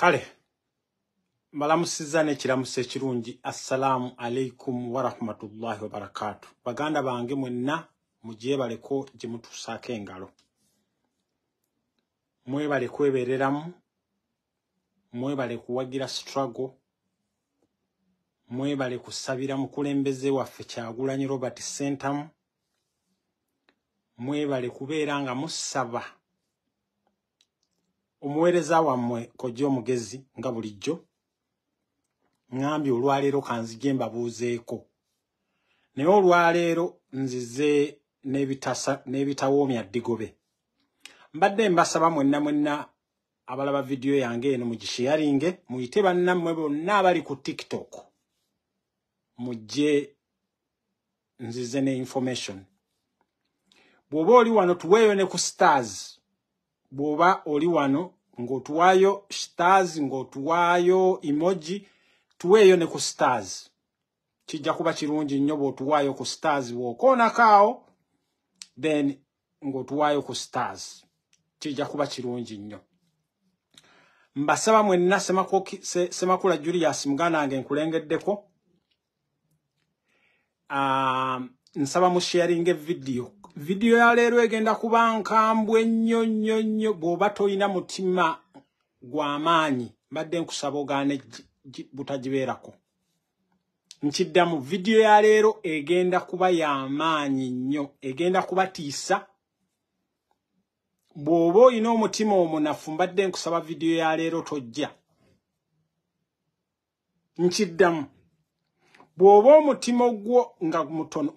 kale mbalamusizza n'ekiramusa ekirungi assalaamu alaikum warahmatullahi wabarakaatu baganda bange mwenna mugyebaleko gye mutuusaako engalo mwebale kwebereramu mwebale kuwagira struggle mwebale kusabira mukulembeze waffe kyagulanyi robert sentamu mwebale kubeera nga musaba omuweereza wammwe kojja omugezi nga bulijjo ŋŋambye olwaleero kanzije mbabuuzeeko naye olwaleero nzize n'ebitawoomya ddigobe mbadde mbasaba mwenna mwenna abalaba vidiyo yange eno mugishiyaringe muyite bannammwe bonna abali ku tiktok mujje nzize ne information bw'oba oli wano tuweeyo ne ku stars bw'oba oli wano ng'otuwaayo stars ng'otuwaayo emoji tuweeyo ne ku stars kijja kuba kirungi nnyo bw'otuwaayo ku stars bw'okoonakaawo then ng'otuwaayo ku stars kijja kuba kirungi nnyo mbasaba mwenna semakula julias muganda wange nkulengeddeko nsaba mu sharinga evidiyo vidiyo ya leero egenda kuba nkambwe nnyo nnyo nnyo bw'oba tolina mutima gw'amaanyi mbadde nkusaba ogaane butagibeerako nkiddamu vidiyo ya leero egenda kuba y'amaanyi nnyo egenda kuba tiisa bw'oba olina omutima omunafu mbadde nkusaba vidiyo ya leero tojja nkiddamu bw'oba omutima ogwo nga mutono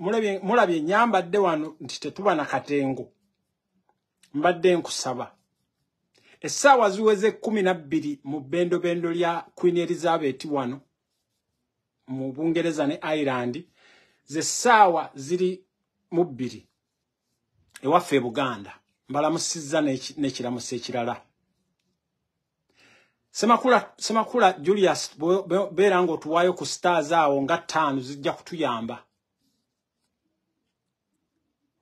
mulabye enyambadde wano nti tetuba na katengo mbadde nkusaba essaawa ziweza ekkumi nabbiri mu bendobendo lya queen elizabeti wano mu bungereza ne ireland ze ssaawa ziri mu bbiri ewaffe ebuganda mbalamusizza n'ekiramusi ekirala semakula semakula julius beera nga otuwaayo ku sitaaza awo nga ttaano zijja kutuyamba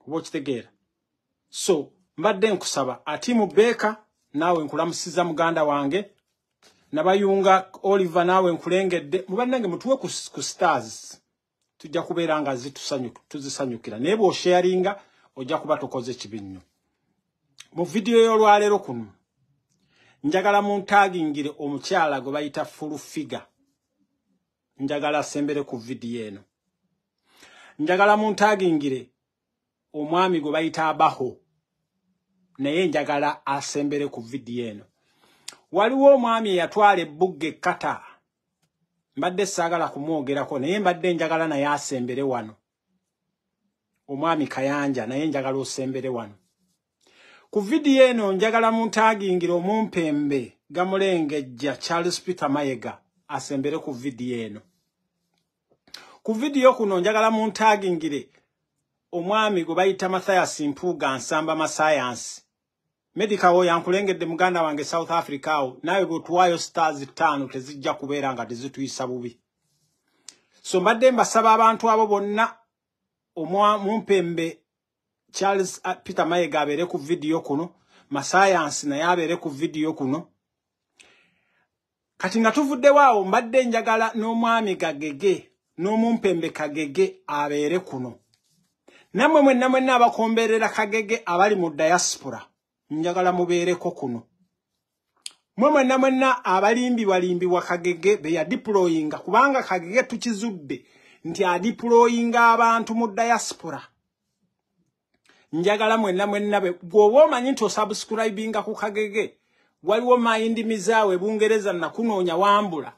oba okitegeera so mbadde nkusaba atiimu beeka naawe nkulamusiza muganda wange nabayunga oliver naawe nkulengedde mubannange mutuwe ku stars tujja kubeera nga tuzisanyukira naye bwosharinga ojja kuba tokoze kibi nnyo mu vidiyo y'olwaleero kuno njagala muntaagingire omukyala gwe bayita fulufiga njagala asembere ku vidiyo eno njagala muntaagingire omwami gwe bayita abaho naye njagala asembere ku vidiyo eno waliwo omwami eyatwala ebbugga ekkata mbadde saagala kumwogerako naye mbadde njagala naye asembere wano omwami kayanja naye njagala osembere wano ku vidiyo eno njagala muntaagingira omumpembe gamulengejja charles peter mayega asembere ku vidiyo eno ku vidiyo kuno njagala muntaagingire omwami gwe bayita mathayas mpuuga nsamba masayansi medica wo yankulengedde muganda wange south africa awo naawe bwetuwaayo stars ttaano tezijja kubeera nga tezituyisa bubi so mbadde mbasaba abantu abo bonna omwa mumpembe charles peter mayiga abeere ku vidiyo kuno masayansi naye abeere ku vidiyo kuno kati nga tuvuddewo awo mbadde njagala n'omwami gagege n'omumpembe kagege abeere kuno nammwe mwenna mwenna abakomberera kagege abali mu dayasipora njagala mubeereko kuno mwe mwenna mwenna abalimbibwalimbibwa kagege beyadiployinga kubanga kagege tukizudde nti adiployinga abantu mu dayasipora njagala mwenna mwenna be gw'oba omanyi nti osabusikulayibinga ku kagege waliwo maayindimizaawe bungereza nakunoonya wambula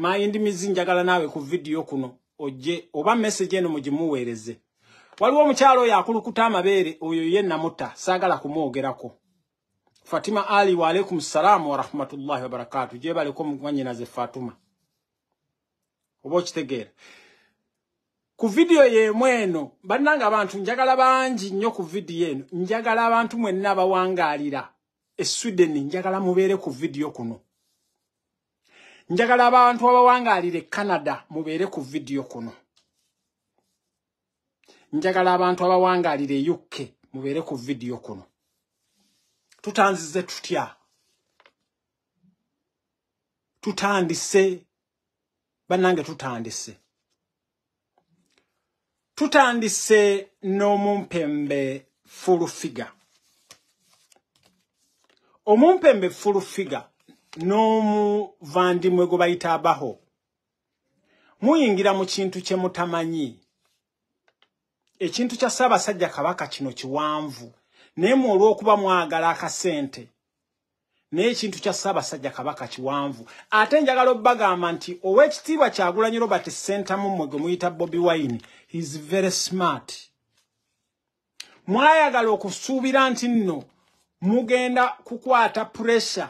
maayindimizi njagala naawe ku vidiyo kuno ojje oba meseji eno mugimuweereze waliwo omukyalo oyo akulukuta amabeere oyo ye namuta saagala kumwogerako fatima ali waalaikum ssalaamu warahmatullahi wabarakaatu gyebaleko muwanyinaze fatuma oba okitegeera ku vidiyo yeemu eno bannanga abantu njagala bangi nnyo ku vidiyo eno njagala abantu mwenna abawangaalira e swideni njagala mubeere ku vidiyo kuno njagala abantu abawangaalira e canada mubeere ku vidiyo kuno njagala abantu abawangaalira e uk mubeere ku vidiyo kuno tutanzize tutya tutandise bannange tutandise tutandise n'omumpembe fulufiga omumpembe fulufiga n'omuvandimwe gwe bayita abaho muyingira mu kintu kye mutamanyi ekintu kya ssaabasajja kabaka kino kiwanvu naye mu olw'okuba mwagala akasente n'ekintu kya ssaabasajja kabaka kiwanvu ate njagala obbagamba nti ow'ekitiibwa kyagulanyi robert sentamu mmwe gwe muyita bobi wine heis very smart mwayagala okusuubira nti nno mugenda kukwata puressa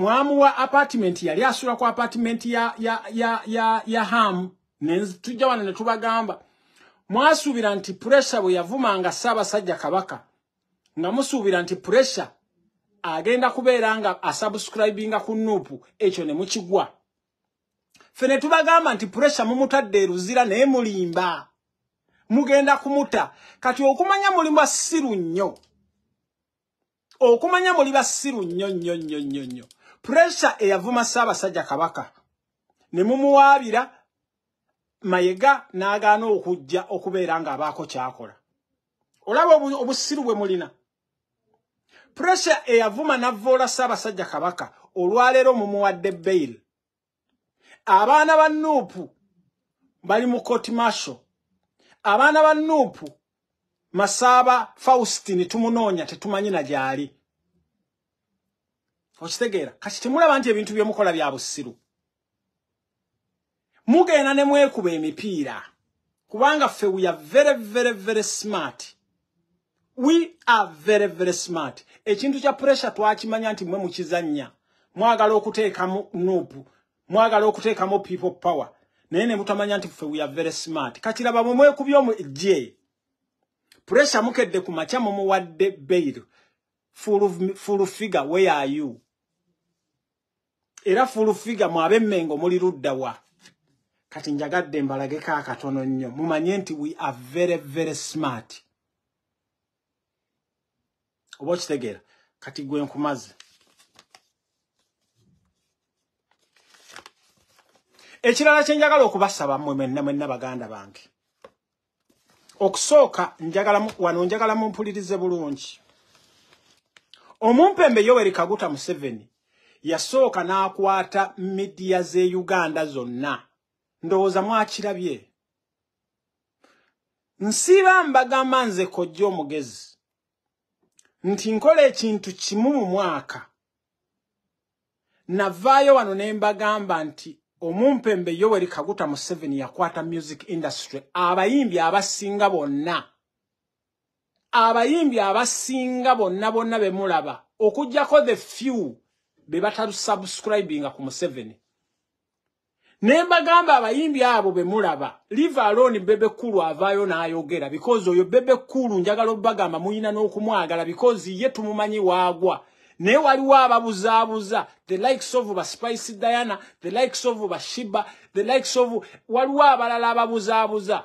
mwamuwa apartiment yali asula ku apartiment ya, ya, ya, ya, ya ham netujja wana ne tubagamba mwasuubira nti puressa bwe yavumanga ssaabasajja kabaka nga musuubira nti puressa agenda kubeera nga asabusikuraibinga ku nuupu ekyo ne mukigwa ffe ne tubagamba nti puresa mumutadde eruzira naye mulimba mugenda kumuta kati okumanya mulimba siru nnyo okumanya muliba siru nnyo nnyo nnyo nnyo nnyo puresa eyavuma ssaabasajja kabaka ne mumuwaabira mayega n'agaana okujja okubeera ng'abaako kyakola olaba obusiru bwe mulina pressure eyavuma navvoola ssaabasajja kabaka olwaleero mumuwadde bail abaana ba nuupu bali mu cort marsho abaana ba nuupu masaaba faustini tumunoonya tetumanyi najyali okitegeera kati temulaba nti ebintu byemukola bya busiru mugenda ne mwekuba emipiira kubanga ffe we are very very very smart we are very very smart ekintu kya puresha twakimanya nti mwe mukizannya mwagala okuteekamu nupu mwagala okuteekamu people power naye ne mutamanya nti ffe weare very smart katiraba mwe mwekubye omuje puresha mukedde ku makya mumuwadde bair fulufiga weyayu era fulufiga mwabe emmengo muli luddawa kati njagadde mbalagekaakatono nnyo mumanye nti we are very very smart oba okitegeera kati gwe nkumaze ekirala kyenjagala okubasaba mwe mwenna mwenna baganda bange okusooka wano njagala mumpulirize bulungi omumpembe yoweri kaguta museveni yasooka n'akwata midiya z'e uganda zonna ndowooza mwakirabye nsiiba mbagamba nze kojja omugezi nti nkola ekintu kimu mu mwaka navaayo wano ne mbagamba nti omumpembe yoweri kaguta mu seven yakwata music industry abayimbi abasinga bonna abayimbi abasinga bonna bonna bemulaba okugjako the few be batalusubscribinga ku museveni nembagamba abayimbi abo bemulaba live alon bebe kulu avaayo nayogera because oyo bebe kulu njagala obagamba muyina n'okumwagala because ye tumumanyi waagwa naye waliwo ababuzaabuza the likes of ba spice diana the likes of ba shiba the likes of waliwo abalala ababuzaabuza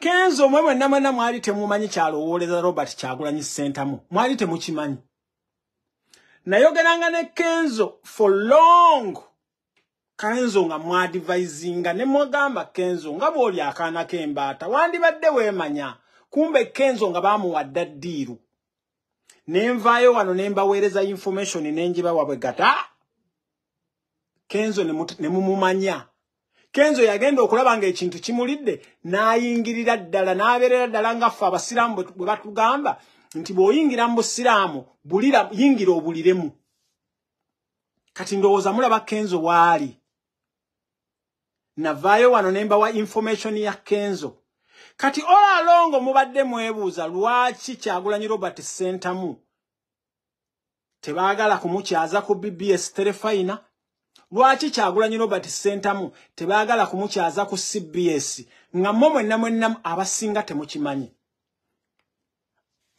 kenzo mwe mwenna mwenna mwali temumanyi kyalowooleza robert kyagulanyi sentamu mwali temukimanyi nayogeranga ne kenzo for long kenzo nga mwadivaizinga ne mwagamba kenzo nga bw'oli akaana k'embaata wandibadde weemanya kumbe kenzo nga baamuwadde ddiiru ne nvaayo wano ne mbaweereza information nenjiba wabwe gata kenzo ne mumumanya kenzo yagenda okulaba ng'ekintu kimulidde n'ayingirira ddala n'abeerera ddala ngaffe abasiraamu bwe batugamba nti bw'oyingira mu busiraamu bulira yingira obuliremu kati ndowooza mulaba kenzo waali navaayo wano ne mbawa infomationi ya kenzo kati olalongo mubadde mwebuuza lwaki kyagulanyi robert sentamu tebaagala kumukyaza ku bbs terefayina lwaki kyagulanyi robert sentamu tebaagala kumukyaza ku cbs nga mmo mwennamwennamu abasinga temukimanyi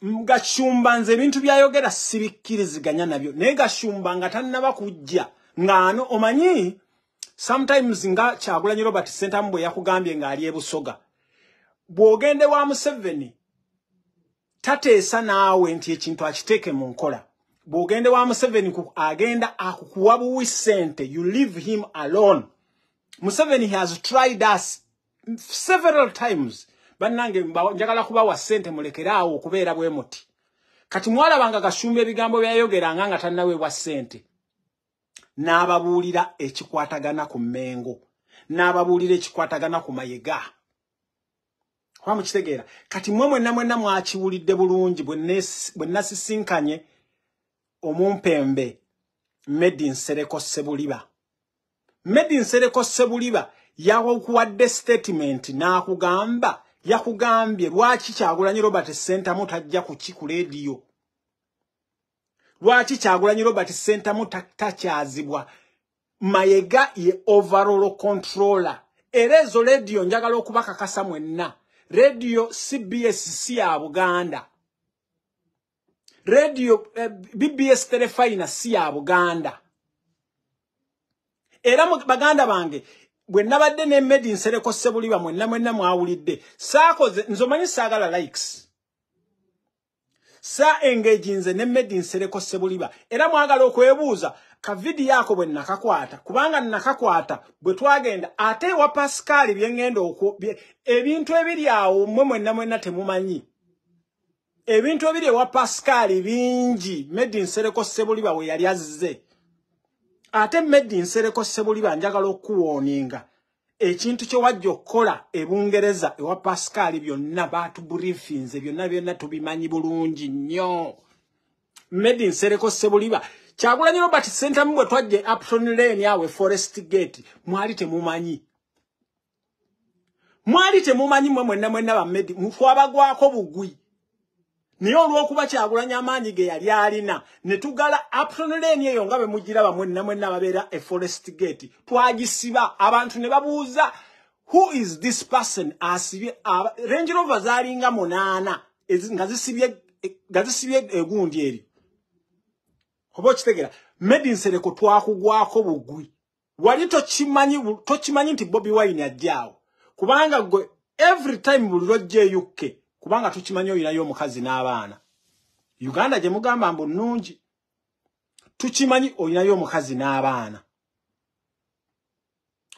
gashumba nze ebintu byayogera sibikkiriziganya nabyo naye gashumba nga tannaba kujja ng'ano omanyi sometimes nga kyagulanyi robert sentamu bwe yakugambye ng'ali ebusoga bw'ogende wa museveni tateesa naawe nti ekintu akiteeke mu nkola bw'ogende wa museveni agenda akukuwa buwi ssente you leave him alone museveni has tried us several times bannange njagala kubawa ssente mulekeraawo okubeera bwe muti kati mwalabanga gasumba ebigambo byayogeranga nga tannaweebwa ssente n'ababuulira ekikwatagana ku mmengo n'ababuulira ekikwatagana ku mayiga oba mukitegeera kati mmwe mwenna mwenna mwakiwulidde bulungi bwe nasisinkanye omumpembe medi nsereko sebuliba medi nsereko sebuliba yakuwadde sitatimenti n'akugamba yakugambye lwaki kyagulanyi robert sentamu tajja kukikuleediyo lwaki kyagulanyi robert centamu takyazibwa mayega ye overall controller era ezo lediyo njagala okubakakasa mwenna rediyo cbs si ya buganda rediyo eh, bbs telefina si ya buganda era baganda bange bwe nabadde nemedi nsereko ssebuliba mwenna mwenna mwawulidde saakoze nzomanyi saagala likes sa engage nze ne medi nsereko sebuliba era mwagala okwebuuza kavidi yako bwe nakakwata kubanga nakakwata bwe twagenda ate wa pascal byengendo okwo ebintu ebiri awo mwe mwenna mwenna temumanyi ebintu ebiri ewa pascal bingi medi nsereko sebuliba we yali azze ate medi nsereko sebuliba njagala okuwoninga ekintu kyewajja okukola ebungereza ewa pascal byonna batubriefinze byonna byonna tubimanyi bulungi nnyo medi nsereko sebuliba kyagulanyi robert centemu bwe twajja apton e lane awe forest gate mwali temumanyi mwali temumanyi mwe mwenna mwenna bamedi mutwabagwako bugwi naye olw'okuba kyagulanya amaanyi ge yali alina ne tugala aptonlen eyo nga be mugiraba mwenna mwenna ababeera e forest gate twagisiba abantu ne babuuza who is this person asibye rengirova zaalinga munaana nga zisibye egundi eri oba okitegera medi nsereko twakugwako bugwi wali tokimanyi nti bobi wine ajjaawo kubanga gwe every time buli lwojja euk kubanga tukimanyi oyinayo omukazi n'abaana uganda gye mugamba mbu nnungi tukimanyi oyinayo omukazi n'abaana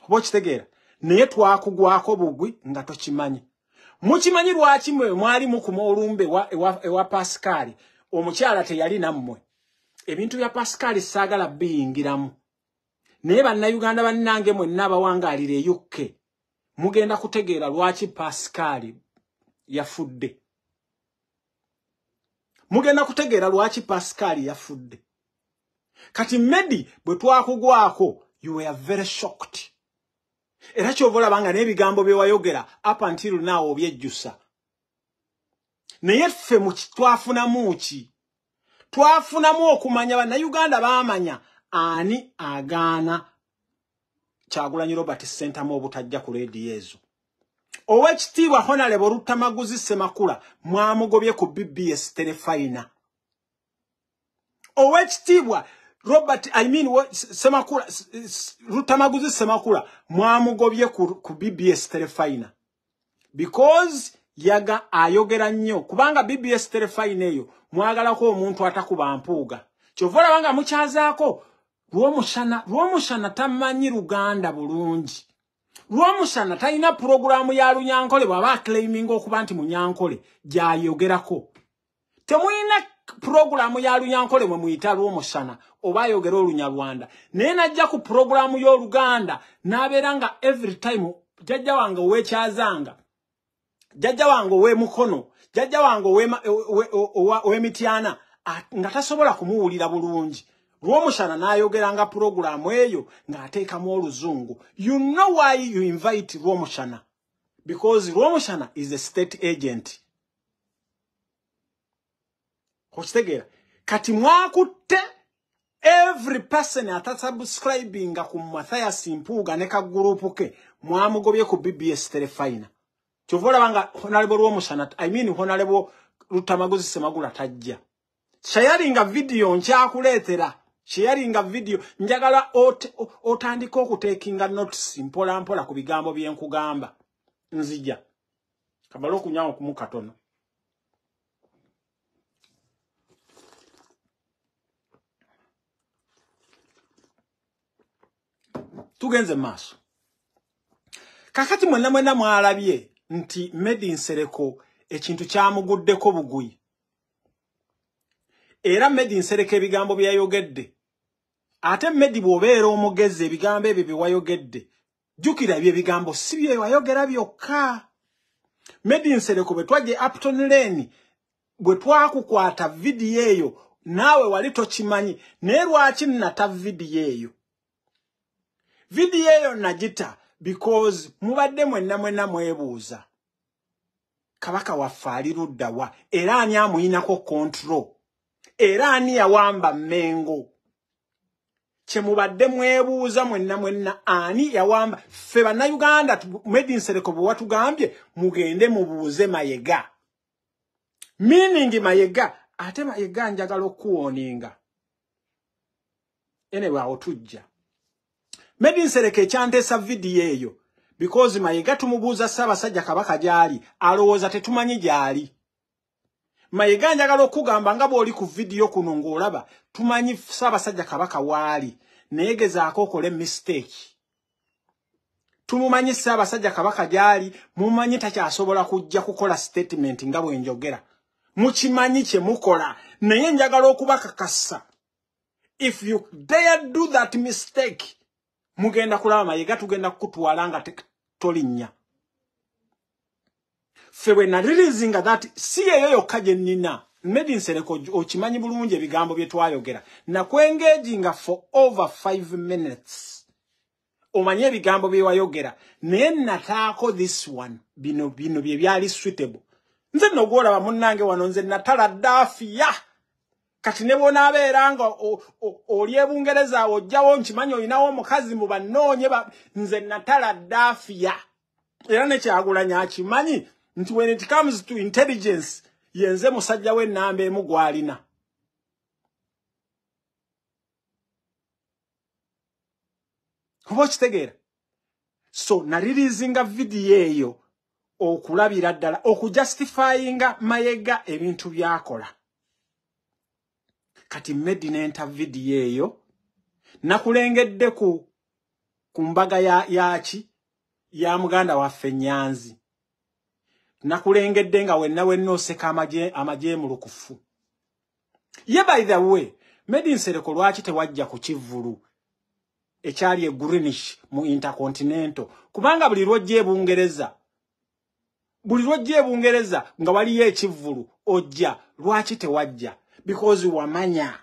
oba okitegeera naye twakugwako bugwi nga tokimanyi mukimanyi lwakimwe mwali mukuma olumba ewa, ewa, ewa pasikaali omukyala teyali nammwe ebintu bya pasikaali saagala biyingiramu naye bannayuganda bannange mwenna bawangaalire yukke mugenda kutegeera lwaki pasikaali yafudde mugenda kutegeera lwaki pasikaali yafudde kati medi bwe twakugwako you were very shocked era kyova olaba nga n'ebigambo bye wayogera up until naawe obyejjusa naye ffe twafunamu ki twafunamu okumanya bannayuganda baamanya ani agaana kyagulanyi robert sentamu obutajja ku leediyo ezo owekitiibwa honalebo olutamaguzi semakula mwamugobye ku bbs terefayina owekitiibwa robert imean semakula lutamaguzi semakula mwamugobye ku bbs terefayina because yaga ayogera nnyo kubanga bbs terefayina eyo mwagalako omuntu atakuba mpuuga kyova olaba nga mukyazaako lwomusana lwomusana tamanyi luganda bulungi lwomusana talina pulogulaamu ya lunyankole bwaba akleiminga okuba nti munyankole gyayogerako temulina pulogulaamu ya lunyankole bwe muyita lwomusana oba ayogera olunyalwanda naye najja ku pulogulaamu y'oluganda n'abeera nga every time jajja wange ow'ekyazanga jajja wange ow'emukono jajja wange ow'emityana nga tasobola kumuwulira bulungi lwomushana nayogeranga puroguramu eyo ngaateekamu oluzungu you know why you invite lwomushana because lwomushana is a state agent okitegeera kati mwakutte every person atasubscribinga ku mathayas mpuuga ne kagurupu ke mwamugobye ku bbs terefina kyova olaba nga honalebo lwomushana i mean honalebo lutamaguzisemagula tajja kyayalinga vidiyo nkyakuleetera kyeyalinga vidiyo njagala otandika okutekinga notisi mpola mpola ku bigambo byenkugamba nzija kamale okunywawo kumu katono tugenze mumaaso kakati mwenna mwenna mwalabye nti medi nsereko ekintu kyamuguddeko bugwi era medi nsereko ebigambo byayogedde ate medi bw'obeera omugezi ebigambo ebyo byewayogedde jjukira ebyo ebigambo si bye wayogera byokka medi nsereko bwe twajja apton lane bwe twakukwata vidiyo eyo naawe wali tokimanyi naye lwaki nata vidiyo eyo vidiyo eyo nagita because mubadde mwenna mwenna mwebuuza kabaka waffe ali ruddawa era ani amuyinako kontrol era ani yawamba mmengo kyemubadde mwebuuza mwenna mwenna ani yawamba ffe bannayuganda medinsereko bwe watugambye mugende mubuuze mayega meaning mayega ate mayega njagala okuwoninga enewaawo tujja medinsereko ekyanteesa vidiyo eyo because mayega tumubuuza ssaabasajja kabaka gy'ali alowooza tetumanyi gy'ali mayiga njagala okugamba nga bwoli ku vidiyo kuno ng'olaba tumanyi saabasajja kabaka waali nayegezaako okole misiteeki tumumanyi saabasajja kabaka gyali mumanyi takyasobola kujja kukola sitatimenti nga bwe njogera mukimanyi kye mukola naye njagala okubakakasa if you dare do that mistake mugenda kulaba mayiga tugenda kukutwala nga tolinnya te, fewe nalirizinga that si eyo yokka gye nnina maybe nsereko okimanyi bulungi ebigambo bye twayogera nakwengaginga for over five minutes omanye ebigambo bye wayogera naye nataako this one bino bino bye byali suitable nze nogwolaba munnange wano nze natala daafiya kati ne bonaabeera nga oli ebungereza awo ojjawo nkimanyi olinawo omukazi mu bannoonye nze natala daafiya era nekyagulanya akimanyi nti when it comes to intelligence yenze musajja we namba emu gwalina oba okitegeera so nalirizinga vidiyo eyo okulabira ddala okujustifyinga mayega ebintu byakola kati medi nenta vidiyo eyo nakulengedde ku mbaga yaki ya, ya muganda waffe nyanzi nakulengedde nga wenna wennaoseka amajeemulukufu ye by the way medinsereko lwaki tewajja ku kivvulu ekyali egreenish mu intercontinental kubanga buli lwojja ebungereza buli lwojja ebungereza nga waliyo ekivvulu ojja lwaki tewajja because wamanya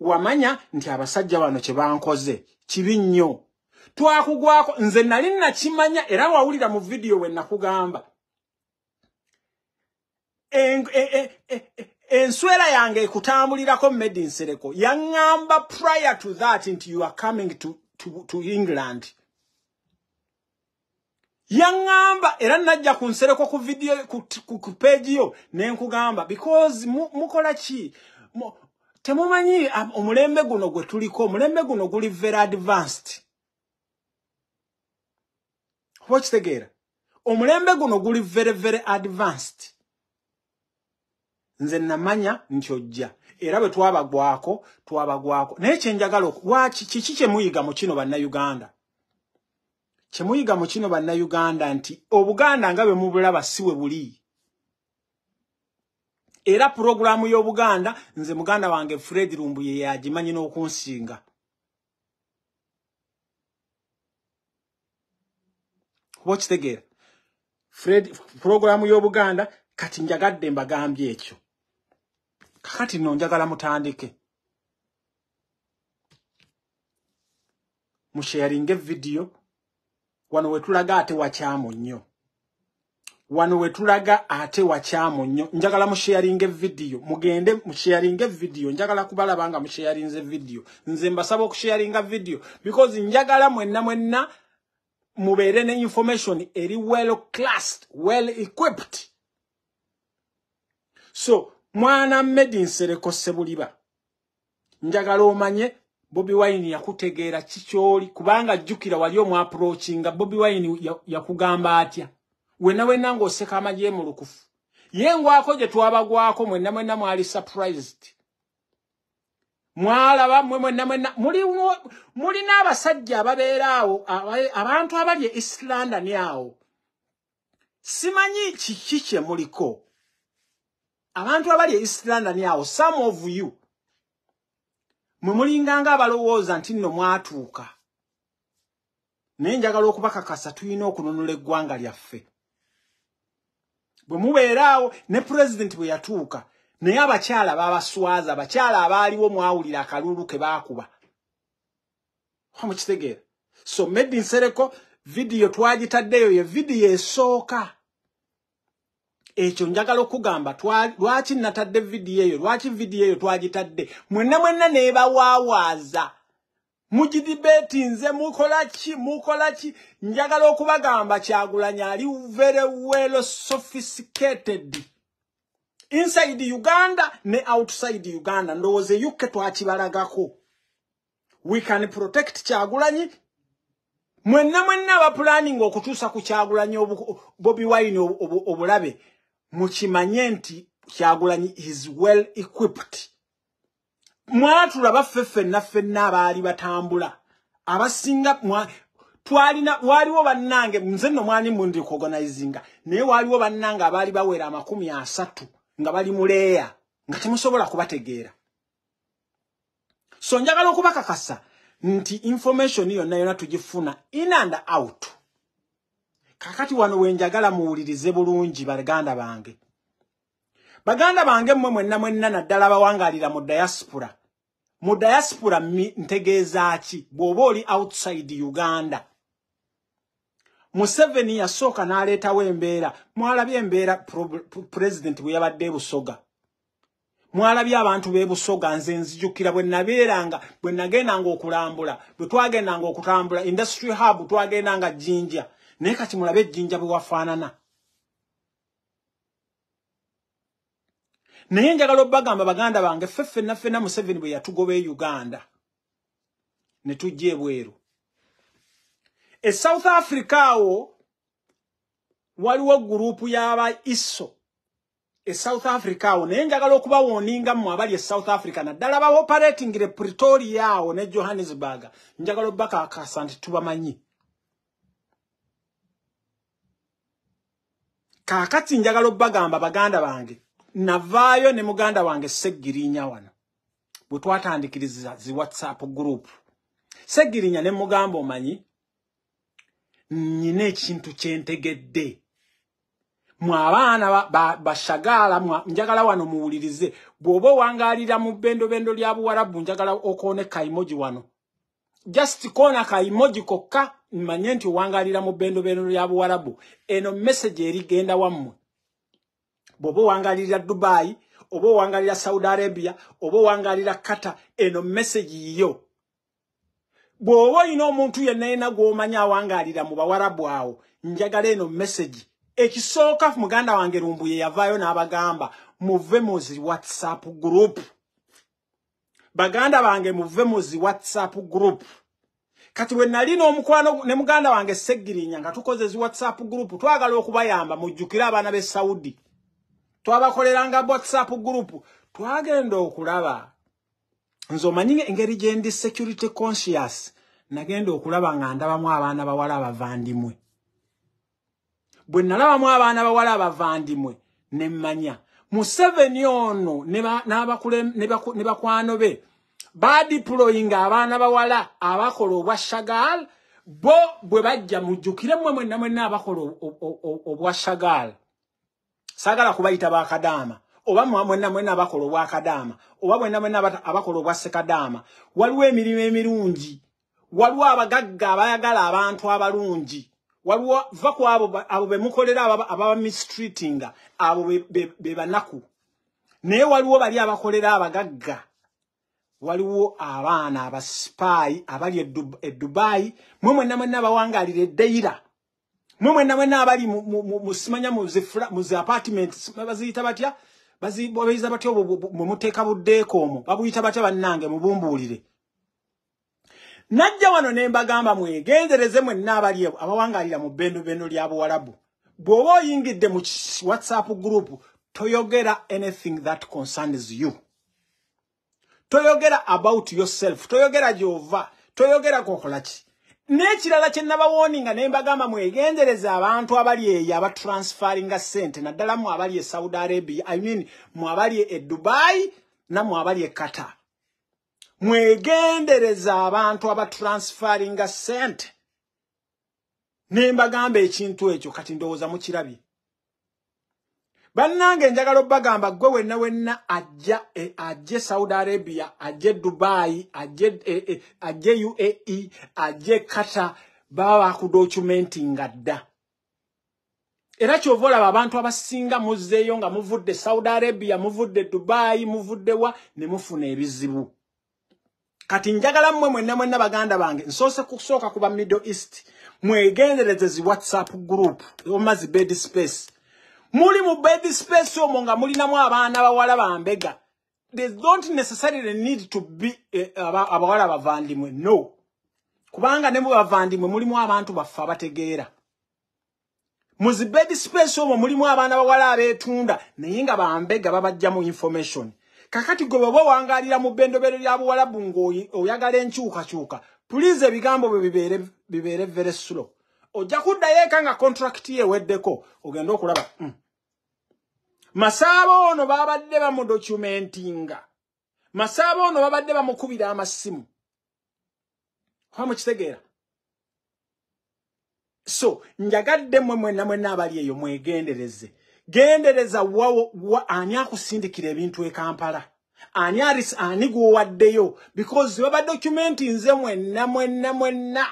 wamanya nti abasajja bano kye bankoze kibi nnyo twakugwako nze nali nakimanya era wawulira mu vidiyo we nakugamba e-, e-, e-, enswera yange ekutambulirako medi nsereko yaŋŋamba prior to that nti you are coming to, to, to england yaŋŋamba era najja ku nsereko ku vidiyo ku peji yo nenkugamba because mukola ki temumanyi um, omulembe guno gwe tuliko omulembe guno guli very advanced Wachitegera. Omulembe guno guli very very advanced. Nze namanya nchoja. Era bwe twabagwako, twabagwako. Naye kye njagala lwaki kiki kye muyiga mu kino bannayuganda? Kye muyiga mu kino bannayuganda nti Obuganda nga bwe mubulaba siwe buli. Era pulogulaamu y'Obuganda nze muganda wange Fred Lumbu ye yagimanyi n'okunsinga. okubakitegeera fred puroguramu y'obuganda kati njagadde mbagambye ekyo kakati no njagala mutandike musheyaringa evidiyo wano wetulaga ate wakyamu nnyo wano wetulaga ate wakyamu nnyo njagala musheyaringa evidiyo mugende musheyaringa evidiyo njagala kubalaba nga musheyaringa evidiyo nze mbasaba okusheyaringa vidiyo because njagala mwenna mwenna mubere ne information eri well classed well equipped so mwana made nsereko sebuliba njagala omanye bobi wine yakutegeera kikyoli kubanga jjukira wali omu approachinga bobi wine yakugamba atya wena wenanga oseka amagye mulukufu ye ngwako gye twabagwako mwenna mwenna mwali surprised mwalaba mwe mwena mwena mulina abasajja ababeera awo abantu abali e east london awo simanyi kiki kye muliko abantu abali e east london awo some of you mwe mulinganga abalowooza nti nno mwatuuka naye njagala okubakakasa tulina okununula eggwanga lyaffe bwe mubeeraawo ne pulezidenti bwe yatuuka naye abakyala babaswaza abakyala abaaliwo mwawulira akaluulu ke baakuba mukitegeera so medi nsereko vidiyo twagitaddeyo ye vidiyo esooka ekyo njagala okugamba lwaki natadde vidiyo eyo lwaki vidiyo eyo twagitadde mwenna mwenna neebawaawaaza mugidibeeti nze mukolaki mukolaki njagala okubagamba kyagulanya ali very well sophisticated well, inside Uganda ne outside Uganda ndoze yuke twachibalagako we can protect chagulanyi mwenna mwenna ba planning okutusa ku chagulanyi obobi wine obulabe mukimanye nti chagulanyi is well equipped mwatula baffeffe naffe n'abaali batambula abasinga twalina waaliwo bannange nze nno mwani mundi kuoganizinga naye waaliwo bannange abaali bawera amakumi asatu nga bali muleeya nga temusobola kubategeera so njagala okubakakasa nti information yonna yonna tugifuna inanda out kakati wano wenjagala muwulirize bulungi baganda bange baganda bange mmwe mwenna mwenna naddala bawangalira mu diaspora mu diaspora ntegeeza ki bw'oba oli outside uganda museveni yasooka n'aleetawo embeera mwalabye embeera pulezidenti bwe yabadde ebusoga mwalabye abantu b'ebusoga nze nzijukira bwe nabeeranga bwe nagendanga okulambula bwe twagendanga okutambula industry hub twagendanga jjinja naye kati mulabe ejjinja bwe wafaanana naye njagala obbagamba baganda bange ffe ffenna ffenna museveni bwe yatugoba e uganda ne tujja ebweru e South Africa awo waliwo gurupu yaba iso e South Africa awo nenjagala okuba woninga mu abali e South Africa na dalaba operating le Pretoria awo ne Johannesburg njagala baka akasanti tubamanyi kakati njagala bagamba baganda bange navayo ne muganda wange segirinya wana bwe twatandikiriza zi WhatsApp group segirinya ne mugambo manyi nnina ekintu kyentegedde mwe abaana bashagala njagala wano muwulirize bw'oba owangalira mu bendobendo lya buwarabu njagala okoone kaimoji wano just koona kaimoji kokka mmanye nti owangalira mu bendobendo lya buwarabu eno meseji erigenda wammwe bw'oba owangalirira dubayi oba owangalira saudi arabia oba owangalira kata eno meseji yo bw'oba olina omuntu yenna yena gw'omanyi awangaalira mu bawarabu awo njagala eno meseji ekisooka muganda wange rumbu ye yavaayo n'abagamba muve muzi whatsapp group baganda bange muve muzi whatsapp group kati we nali n'omukwano ne muganda wange segirinya nga tukoze zi whatsapp group twagala okubayamba mujjukire abaana be saudi twabakoleranga whatsapp group twagenda okulaba nze omanyi engeri gye ndi security conscious nagenda okulaba nga ndabamu abaana bawala abavandimwe bwe nalabamu abaana bawala abavandimwe nemmanya mu seveni ono ne bakwano be badiployinga abaana bawala abakola obwa shagal bo bwe bajja mujjukire mmwe mwenna mwenna abakola obwa shagal saagala kubayita bakadaama oba mwenna mwenna abakola obwakadaama oba bwena bwena abakola obwa sekadaama waliwo emirimu emirungi waliwo abagagga abayagala abantu abalungi waliwo va ku abo bemukolera ababamistreatinga abo be banaku naye waliwo bali abakolera abagagga waliwo abaana abasipaayi abali e, e dubaayi mwe mwena mwena abawangalira eddeyira mwe mwena mwena abali mu simanya mu zi apartiments baziyita batya babeyiza batya bwemuteeka buddeeko omwo babuyita batya bannange mubumbuulire najja wano ne mbagamba mwegendereze mwenna abali abawangaalira mu bendubendo lya buwalabu bw'oba oyingidde mu whatsapp group toyogera anything that concerns you toyogera about yourself toyogera gy'ova toyogera kokola ki n'ekirala kye nabawoninga ne mbagamba mwegendereze abantu abali eyo abatransfaringa ssente naddala mw abali e saudi arabia i mean mwabali e dubayi namw abali e kata e mwegendereze abantu abatransfaringa ssente ne mbagamba ekintu ekyo kati ndowooza mukirabye bannange njagala obagamba gwe wenna wenna ajja e, ajje saudi arabia ajje dubai ajje uae e, ajje kata e, bawakudocumenti nga dda era kyova olaba abantu abasinga muzzeeyo nga muvudde saudi arabia muvudde dubai muvudde wa ne mufuna ebizibu kati njagala mmwe mwenna mwenna baganda bange nsoose kusooka kuba middle east mwegenderezezi whatsapp group omazi bed space muli mu bed space omwo nga mulinamu abaana bawala bambega they don't necessarily need to be eh, abawala aba bavandimwe no kubanga ne bavandimwe mulimu abantu baffe abategeera mu zi bed space omwo mulimu abaana bawala abeetunda naye nga bambega babajjamu information kakati gwe baba owangalira mu bendobero lya buwalabu ngaoyagala enkyukakyuka pulize ebigambo bwe bibeere very slow ojja kuddayo eka nga contract yeweddeko ogenda okulaba mm. masaaba ono babadde bamudocumentinga masaaba ono babadde bamukubira amasimu ha mukitegeera so njagadde mwe mwena mwena abali eyo mwegendereze gendereza wawo wa, ani akusindikira ebintu ekampala ani aris ani gwowaddeyo because babadocumenti nze mwena mwena mwena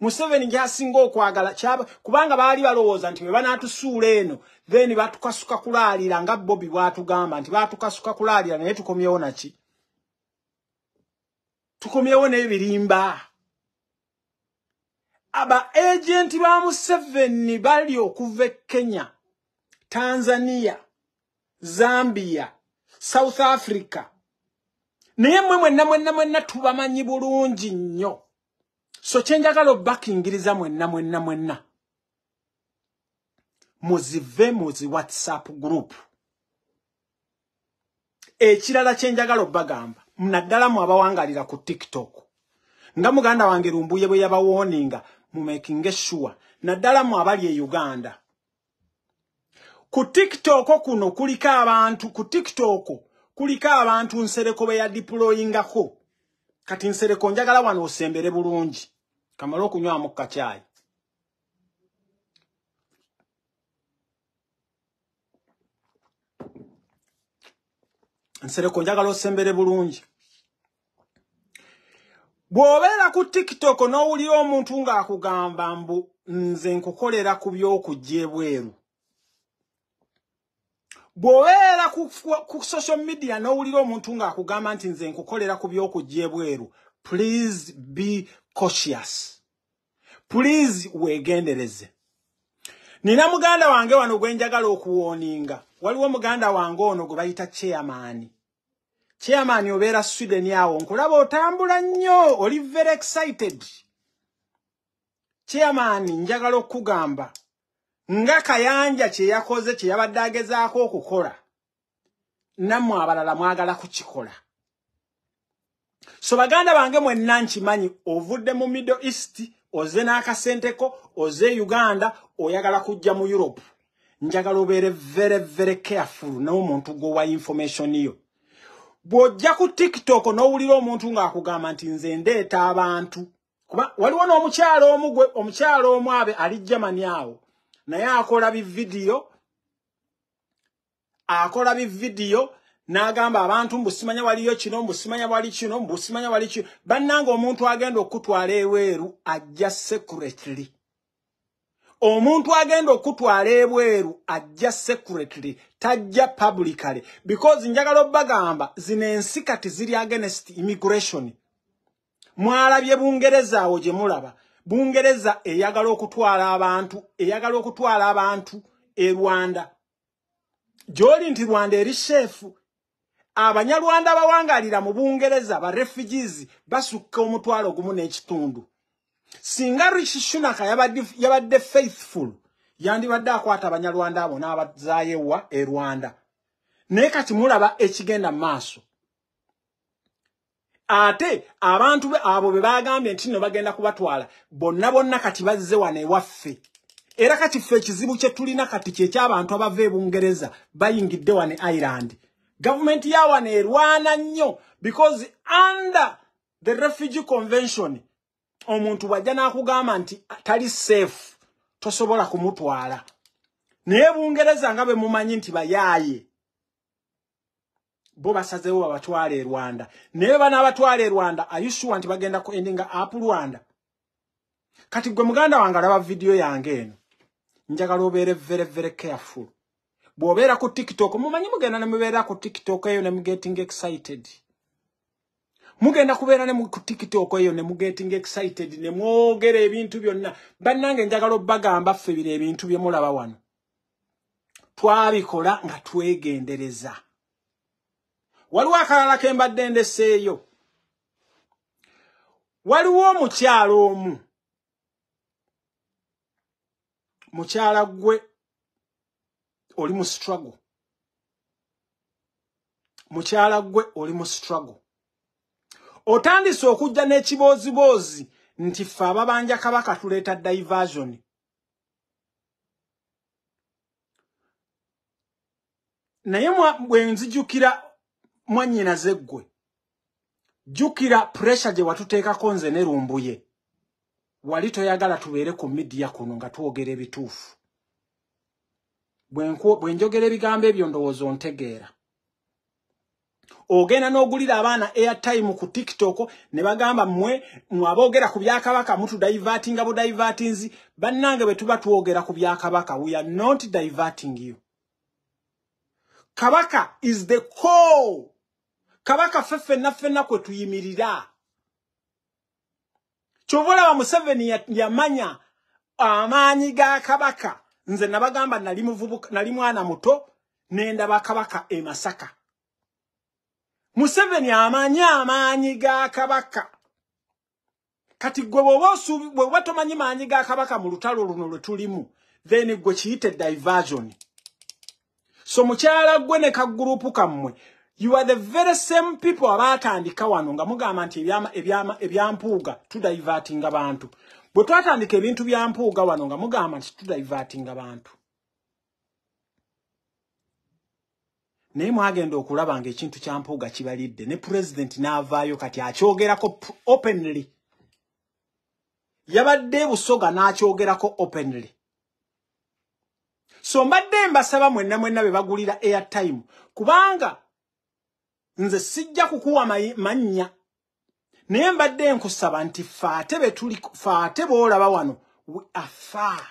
museveni gyasinga okwagala kyaba kubanga baali balowooza nti we banaatusuula eno then baatukasuka kulaalira nga bobi bwatugamba nti baatukasuka kulaalira naye tukomyewo naki tukomyewo n'ebirimba aba agenti ba museveni bali okuva e kenya tanzania zambia south africa naye mmwe mwenna mwenna mwenna tubamanyi bulungi nnyo So chenjagalo baki ingiriza mwenna mwenna mwenna. Muzive muzi WhatsApp group. Echirala chenjagalo bagamba. Mnadala mwaba wangalila ku TikTok. Nga muganda wangirumbu yewe yaba warninga. Mumekinge shua. Nadala mwabali ye Uganda. Ku TikTok kuno kulika abantu ku TikTok kulika abantu nsereko be ya deploying ako kati nsereko njagala wano osembere bulungi kamala okunywamu kukacyayi nsereko njagala osembere bulungi bw'obeera ku tiktok n'owulira omuntu ng'akugamba mbu nze nkukolera ku by'okujja ebweru bw'obeera ku social media n'owulira omuntu ng'akugamba nti nze nkukolera ku by'okujja ebweru please be cautious. Please wegendereze. Nina muganda wange wano gwe njagala okuwoninga. Waliwo muganda wange ono gwe bayita chairman. Chairman obeera Sweden yawo nkulaba otambula nnyo oli very excited. Chairman njagala okugamba nga kayanja kye yakoze kye yabadde agezaako okukola. Nammwe abalala mwagala kukikola. So baganda bange mwenna nkimanyi ovudde mu Middle East oze n'akasenteko oze Uganda oyagala kujja mu Europe. Njagala obeere very very careful n'omuntu gw'owa information iyo. Bw'ojja ku TikTok n'owulira omuntu ng'akugamba nti nze ndeeta abantu. Kuba waliwo n'omukyala omu gwe omukyala omu abe ali Germany awo naye akola bividiyo akola bividiyo n'agamba abantu mbusimanya waliyo kino mbusimanya wali kino mbusimanya wali kino bannanga omuntu agenda okutwala ebweru ajja secretly omuntu agenda okutwala ebweru ajja secretly tajja publicaly because njagala obbagamba zino ensi kati ziri agenest immigration mwalabye bungereza awo gye mulaba bungereza eyagala okutwala abantu eyagala okutwala abantu e rwanda gy'oli nti rwanda eri sheefu abanyalwanda abawangalira mu bungereza barefugees basukka omutwalo ogumu n'ekitundu singa rishi shunaka yabadde faithful yandibadde akwata abanyalwanda abo n'abazayewa e rwanda naye kati mulaba ekigenda mu maaso ate abantu abo be bagambye nti no bagenda kubatwala bonna bonna kati bazze wano ewaffe era kati ffe ekizibu kye tulina kati kyekyabantu abava e bungereza bayingidde wano e irandi gavumenti yawano erwana nnyo because under the refugee convention omuntu bwajja n'akugamba nti tali seefu tosobola kumutwala naye bungereza nga be mumanyi nti bayaaye bo basazewo babatwala e rwanda naye banaabatwala e rwanda ayusuwa nti bagenda kuendi nga apu rwanda kati gwe muganda wange alaba vidiyo yange eno njagala obeere verevere careful bwobeera ku tiktok mumanyi mugenda nemubeera ku tiktok eyo nemugetinga excited mugenda kubeera ku tiktok eyo nemugetinga excited nemwogera ebintu byonna bannange njagala obbagamba ffe bire ebintu byemulaba wano twabikola nga twegendereza waliwo akalala kembadde ndeseeyo waliwo omukyala omu mukyala gwe oli mu struggle mukyala gwe oli mu struggle otandise okujja n'ekiboziboozi nti ffe ababanja kabaka tuleeta diversion naye bwenzijukira mwannyina ze ggwe jjukira puresure gye watuteekako nze ne rumbuye wali toyagala tubeere ku midiya kuno nga twogera ebituufu bwe njogera ebigambo ebyo ndowooza ontegeera ogenda n'ogulira abaana airtime ku tiktok ne bagamba mmwe mwe aboogera ku byakabaka mutu divertinga bu divertins bannange bwe tuba twogera ku byakabaka we are not diverting you kabaka is the call kabaka ffe ffenna ffenna kwe tuyimirira kyova olaba museveni yamanya amaanyi ga kabaka nze nabagamba nali muvubuka nali mwana muto nenda bakabaka emasaka museveni amanyi amaanyi gakabaka kati gwe bwoba tomanyi maanyi gakabaka mu lutalo luno lwe tulimu then gwe kiyite diversion so mukyala gwe ne kagurupu kammwe you are the very same people abaatandika wano nga mugamba nti ebyampuuga tudivertinga bantu bwe twatandika ebintu bya mpuuga wano nga mugamba nti tudaivatinga bantu naye mwagenda okulaba nga ekintu kya mpuuga kibalidde ne pulezidenti n'avaayo kati akyogerako openly yabadde busoga n'akyogerako openly so mbadde mbasaba mwenna mwenna be bagulira airtime kubanga nze sijja kukuwa mannya naye mbadde nkusaba nti faate betuli faate boolaba wano afa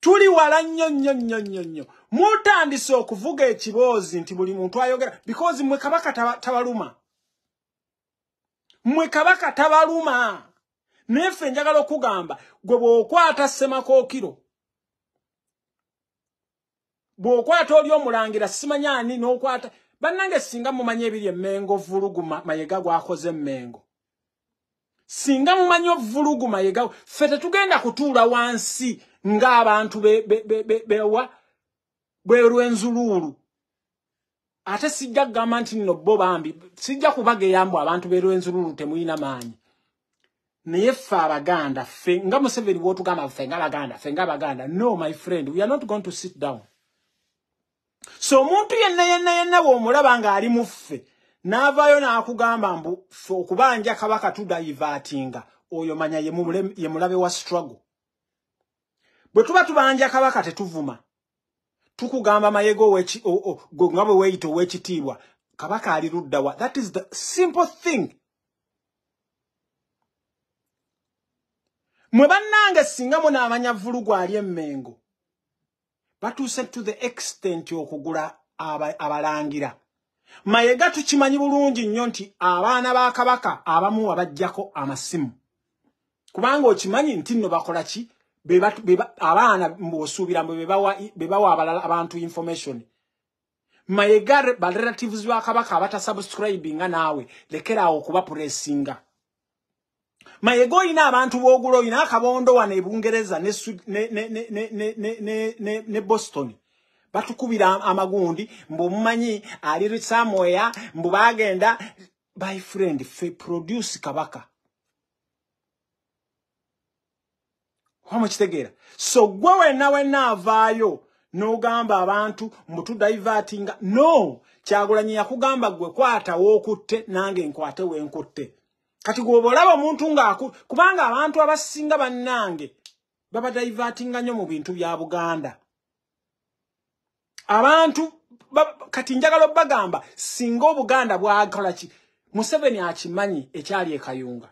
tuli wala nnyo nnyo nnyo nnyo nnyo mutandise okuvuga ekiboozi nti buli muntu ayogera because mwe kabaka tabaluma mwe kabaka tabaluma naefe njagala okugamba gwe bw'okwata semakookiro bw'okwata oli omulangira simanyaani n'okwata bannange singa mumanyi ebiri emmengo vuluguma mayega gwakoze emmengo singa mumanyi ovulugu mayega ffe tetugenda kutuula wansi ng'abantu bewa bwe lwenzuluulu ate sijja kugamba nti nno bo bambi sijja kubageyambu abantu be lwenzuluulu temulina maanyi naye ffe abaganda ffe nga museveni wootugamba ffe ngaabaganda ffe ngaabaganda no my friend we are not going to sit down so omuntu yenna yenna yenna bw'omulaba ng'ali mu ffe n'avaayo n'akugamba mbu ffe okubanja kabaka tudaiva ati nga oyo manya ye mulabe wa struggle bwe tuba tubanja kabaka tetuvuma tukugamba mayego nga bwe weeyita ow'ekitiibwa kabaka ali luddawa that is the simple thing mwe bannange singa munaamanya vulu gwali emmengo batuuse to the extent okugula abalangira mayega tukimanyi bulungi nnyo nti abaana ba kabaka abamu abajjako amasimu kubanga okimanyi nti nno bakola ki abaana bosuubira mbwe bebawa abalala abantu information mayega barelatives ba kabaka abatasubscribinga naawe lekeraawo okubapuresinga mayega olina abantu boogula olina akabondo wano ebungereza ne, ne, ne, ne, ne, ne, ne, ne, ne boston batukubira amagundi mbumumanyi ali samoya mbu bagenda byfriend fe produce kabaka wamukitegeera so gwe wenna wenna avaayo n'ogamba abantu mbutudaivatinga no kyagulanyi yakugamba gwe kwatawo okutte nange nkwate wenkutte kati gwoba olaba omuntu ngaku kubanga abantu abasinga bannange baba divertinga nnyo mu bintu bya buganda abantu kati njagala obbagamba singa obuganda bwakola ki museveni akimanyi ekyali ekayunga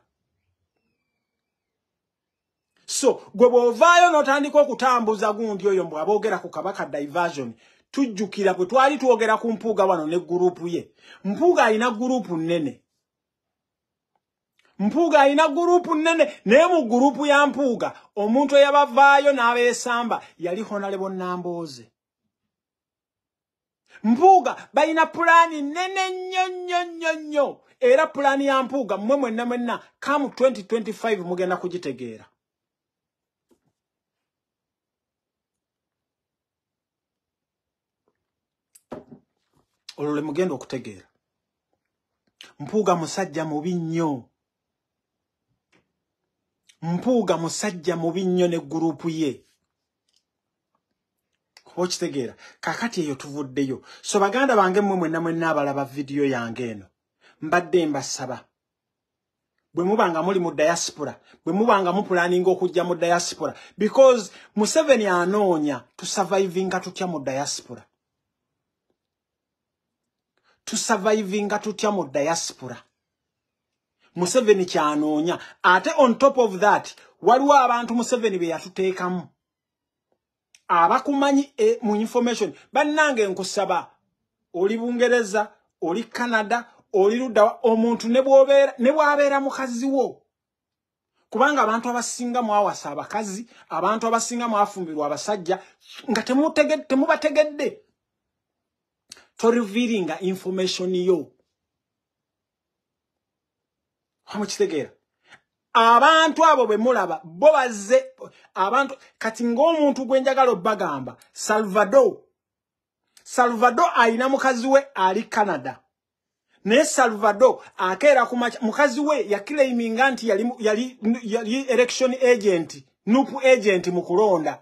so gwe bwovaayo n'otandika okutambuza gundi oyo mbwabaogera ku kabaka diversion tujjukira bwe twali twogera ku mpuuga wano ne gurupu ye mpuuga alina gurupu nnene mpuuga alina gurupu nene naye mu gurupu ya mpuuga omuntu eyabavaayo n'abeesamba yali honalebo namboze mpuuga balina pulaani nene nnyo nnyo nnyo nnyo era pulaani ya mpuuga mmwe mwenna mwenna kamu 2025 mugenda kugitegeera olwo lwe mugenda okutegeera mpuuga musajja mubi nnyo mpuuga musajja mubi nnyo ne gurupu ye okitegeera kakati eyo tuvuddeyo so baganda bange mmwe mwenna mwenna abalaba vidiyo yange eno mbadde mbasaba bwe mubanga muli mu dayasipora bwe mubanga mupulaninga okujja mu dayasipora because museveni anoonya tusavivinga tutya mu dayasipora tusavivinga tutya mu dayasipora museveni kyanoonya ate on top of that waliwo abantu museveni beyatuteekamu abakumanyi e, mu information bannange nkusaba oli bungereza oli canada oli ludda omuntu ne bw'abeera mukazi wo kubanga abantu abasinga mwawasa abakazi abantu abasinga mwafumbirwa abasajja nga temubategedde toriviiringa information yo omukitegeera abantu abo bwe mulaba bo bazze abantu kati ng'omuntu gwe njagala obbagamba salvado salvado alina mukazi we ali canada naye salvado akeera ku maca mukazi we yakileiminga nti yali, yali, yali election agent nupu agent mu kulonda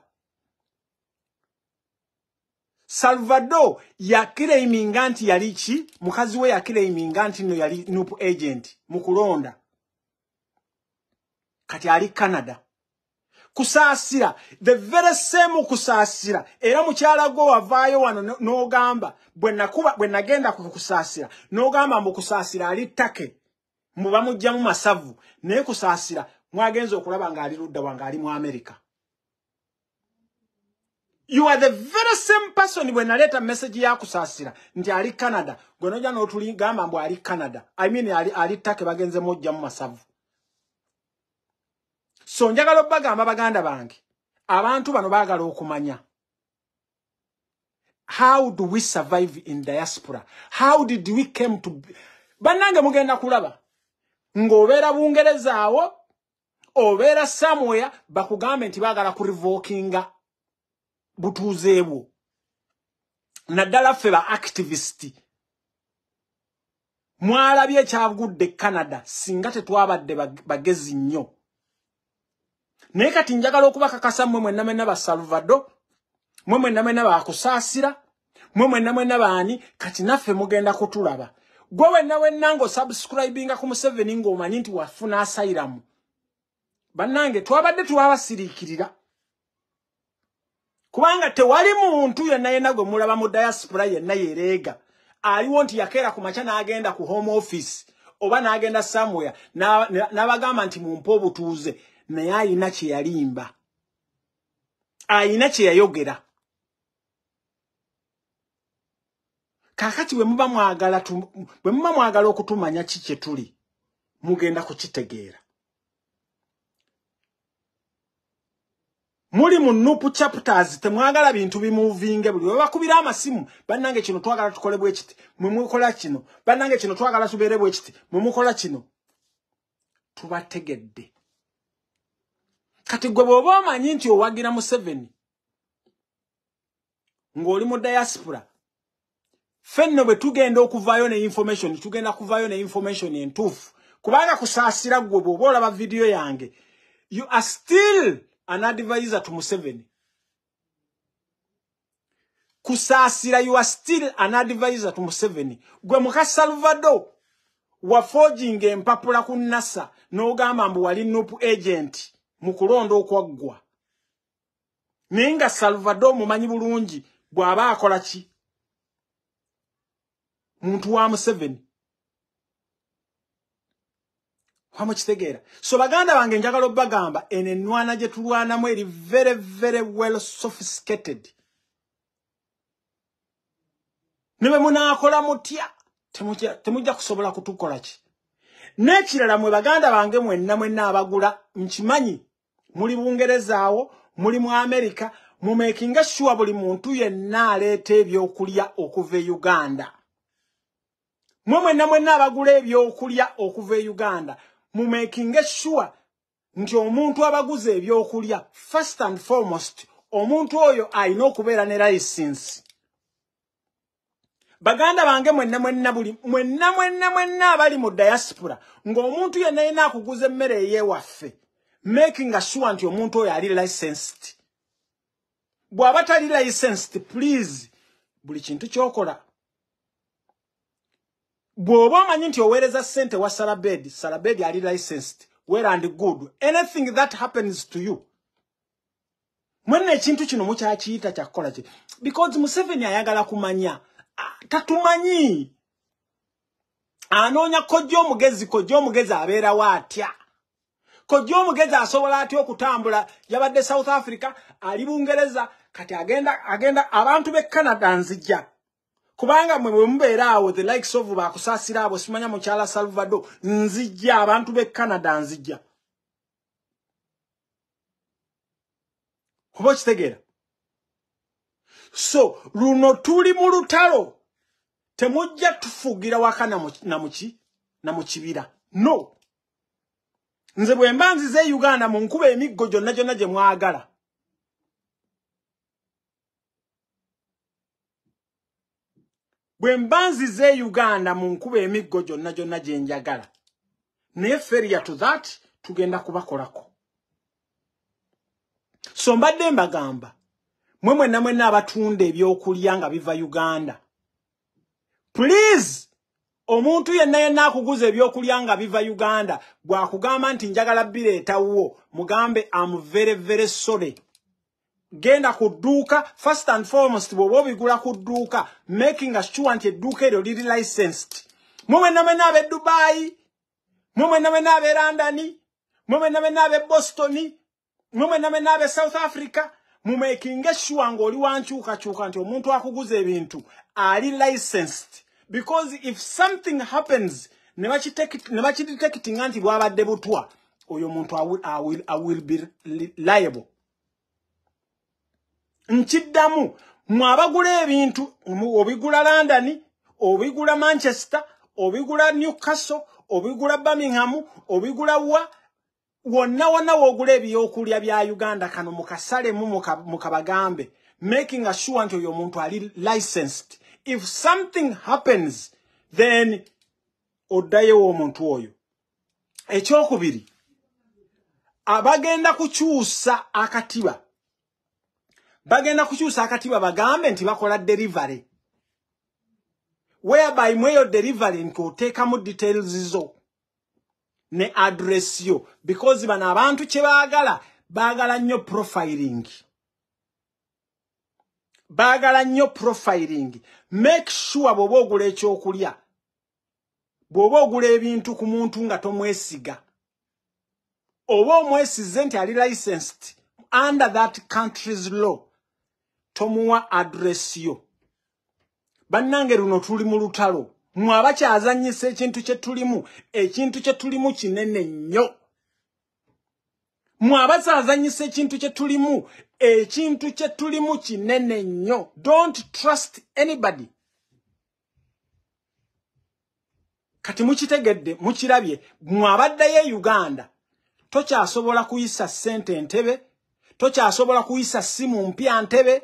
salvador yakiraiminga nti yali ki mukazi we yakiraiminga nti no yali nup agent mukulonda kati ali canada kusaasira the very same okusaasira era mukyala gwo wavaayo wano n'ogamba bwenakuba bwe nagenda kukusaasira n'ogamba mbukusaasira ali take mubamugjamu masavu naye kusaasira mwagenza okulaba ng'ali ludda wange ali mu amerika You are the very same person when I let a message yakusasira nti ali Canada gonoja no tulingamba mbo ali Canada I mean ali ali take bagenze moja mu masavu So njagalo baga ababaganda bange abantu bano bagalo okumanya How do we survive in diaspora How did we came to be? banange mugenda kulaba ngobera bungereza awo obera somewhere bakugamba nti bagala ku revokinga butuuzeewo naddala ffe ba activist mwalabye ekyagudde canada singa tetwabadde bagezi nnyo naye kati njagala okubakakasa mmwe mwenna mwena ba salvador mmwe mwena mwena bakusaasira mmwe mwena mwena baani kati naffe mugenda kutulaba gwe wenna wenna ng'osabusikuraibinga ku museveni ng'omanyi nti wafuna asayiramu bannange twabadde tuwabasiriikirira kubanga tewali muntu yenna yenna gwe mulaba mu diaspora yenna yereega aliwo nti yakeera ku maca n'agenda ku home office oba n'agenda samwere n'abagamba nti mumpe obutuuze naye alina kye yalimba alina kye yayogera kakati bwe muba mwagala okutumanya ki kye tuli mugenda kukitegeera muli mu nupu chapters temwagala bintu bimuvinge buli webakubira amasimu banange kino twagala tukole bwekiti mwemukola kino banange kino twagala tubeere bwekiti mwemukola kino tubategedde kati gwe bweoba omanyi nti owagira museveni ng'oli mu diaspora fenno bwe tugenda okuvaayo ne information tugenda kuvaayo ne information entuufu kubanga kusaasira gwe bweoba olaba vidiyo yange you are still an advisor to Museveni. Kusasira, you are still an advisor to Museveni. Gwe muka salvado, wa forging empapula ku NASA, no gama mbu wali nupu agent, mukulondo kwa gwa. Nyinga salvado mumanyi bulungi gwa akola ki? Muntu wa Museveni. wamukitegeera so baganda bange njagala obbagamba eno enwana gye tulwanamu eri very very well sophisticated ne bwe munaakola mutya temujja kusobola kutukola ki n'ekirala mwe baganda bange mwenna mwenna abagula nkimanyi muli bungerezaawo muli mu amerika mumekinga sure buli muntu yenna aleeta ebyokulya okuva e uganda mwe mwenna mwenna abagula ebyokulya okuva e uganda mumakinge sure nti omuntu abaguza ebyokulya first and foremost omuntu oyo alina okubeera ne lyisensi baganda bange mwenna mwenna buli mwenna mwenna mwenna abali mu diaspora ng'omuntu yenna yina akuguza emmere eyewaffe makinga sure nti omuntu oyo ali lyisensed bw'aba tali lyisensed please buli kintu kyokola bw'oba omanyi nti oweereza ssente wa salabedi salabedi ali licensed well and good anything that happens to you mwena ekintu kino mukyakiyita kyakukola ki because museveni ayagala kumanya ah, tatumanyi anoonya kojja omugezi kojja omugezi abeerawo atya kojja omugezi asobola atya okutambula yabadde south africa ali bungereza kati agenda agenda abantu be canada nzijja kubanga mwe bwemubeera awo the likes of bakusaasira abo simanya mukyala salvador nzijja abantu be canada nzijja oba okitegeera so luno tuli mu lutalo temujja tufugira waka namukibira no nze bwe mba nzize e uganda munkuba emiggo gyonna gyonna gye mwagala Bwembanzi ze e Uganda munkuba emiggo gyonna gyonna gye njagala. Naye feria to that tugenda kubakolako. So mbadde mbagamba. Mwe mwena mwena abatunda ebyokulya nga biva Uganda. Please! Omuntu yenna yenna akuguza ebyokulya nga biva Uganda. Gwakugamba nti njagala bireetawo. Mugambe I'm very very sorry. genda kuduka first and foremost bwoba obigula kuduka making sure nti edduka eryo liri licensed mwemwenamwena ab'e dubayi mwemwenamwena ab'e londoni mwemwenamwena ab'e bostoni mwemwenamwena ab'e south africa mumakinge sure ngaoli wankyukakyuka nti omuntu akuguza ebintu ali licensed because if something happens ne bakiditekitinga nti bwabadde butwa oyo omuntu i will be liable nkiddamu mwabagula ebintu obigula london obigula manchester obigula newcastle obigula birmingham obigula wa wonna wonna woogula ebyokulya bya uganda kano mukasalemu mukabagambe making assure nti oyo omuntu ali licensed if something happens then oddayewo omuntu oyo ekyokubiri abagenda kukyusa akatiba bagenda kukyusa akatiba bagambe nti bakola delivery whereby mweyo delivery nkoteekamu details zo ne address yo because bano abantu kye baagala baagala nnyo profiling baagala nnyo profiling make sure bw'oba ogula ekyokulya bw'oba ogula ebintu ku muntu nga tomwesiga oba omwesize nti ali licensed under that country's law tomuwa adresi yo bannange luno tuli mu lutalo mwaba kyazanyisa ekintu kye tulimu ekintu kye tulimu kinene nnyo mwaba kyazanyisa ekintu kye tulimu ekintu kye tulimu kinene nnyo dont trust anybody kati mukitegedde mukirabye mwabaddeyo e uganda tokyasobola kuyisa ssente ntebe tokyasobola kuyisa simu mpya ntebe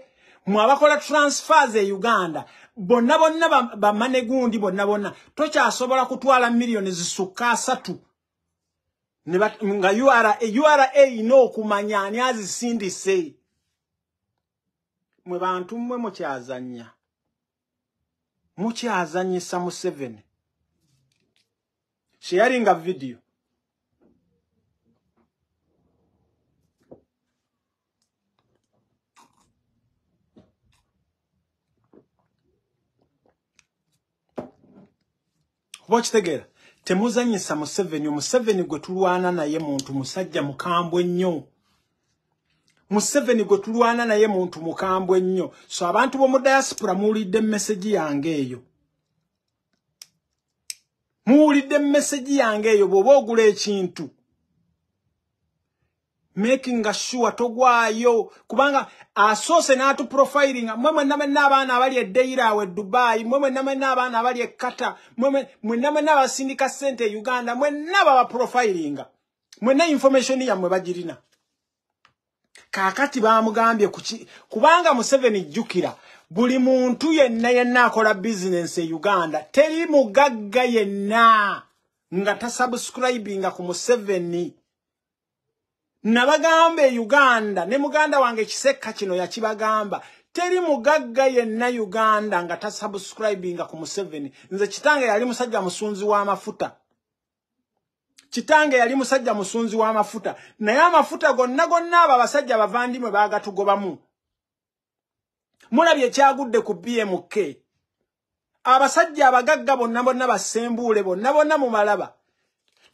mwabakola transfer ze uganda bonna bonna bamane gundi bonna bonna tokyasobola kutwala miliyoni zisukka asatu nga ura ura ina okumanya ani azisindise mwe bantu mmwe mukyazanya mukyazanyisa museveni sheyaringa vidiyo bokitegeera temuzanyisa museveni omuseveni gwe tulwana naye muntu musajja mukambwe nnyo museveni gwe tulwana naye muntu mukambwe nnyo so abantu b'omu dayasipula muwulidde emmeseji yange eyo muwulidde emmeseji yange eyo bw'oba ogula ekintu makinga sure togwayo kubanga asoose n'atu profiringa mwe mwenna mwenna abaana abali e dairawe dubaayi mwe mwenna mwenna abaana abali e kata mwenna mwenna abasindika ssente e uganda mwenna baba profiringa mwenna infomationi yammwe bagirina kaakati bamugambye kuki kubanga museveni jjukira buli muntu yenna yenna akola bizinensi e uganda teri mugagga yenna nga tasubscribinga ku museveni nabagamba e uganda ne muganda wange ekiseka kino yakibagamba teri mugagga yenna uganda nga tasubscribinga ku museveni nze kitange yali musajja musunzi w'amafuta kitange yali musajja musunzi w'amafuta naye amafuta gonna gonna abo abasajja bavandimwe baagatugobamu mulabye ekyagudde ku bmk abasajja abagagga bonna bonna basembuule bonna bonna mumalaba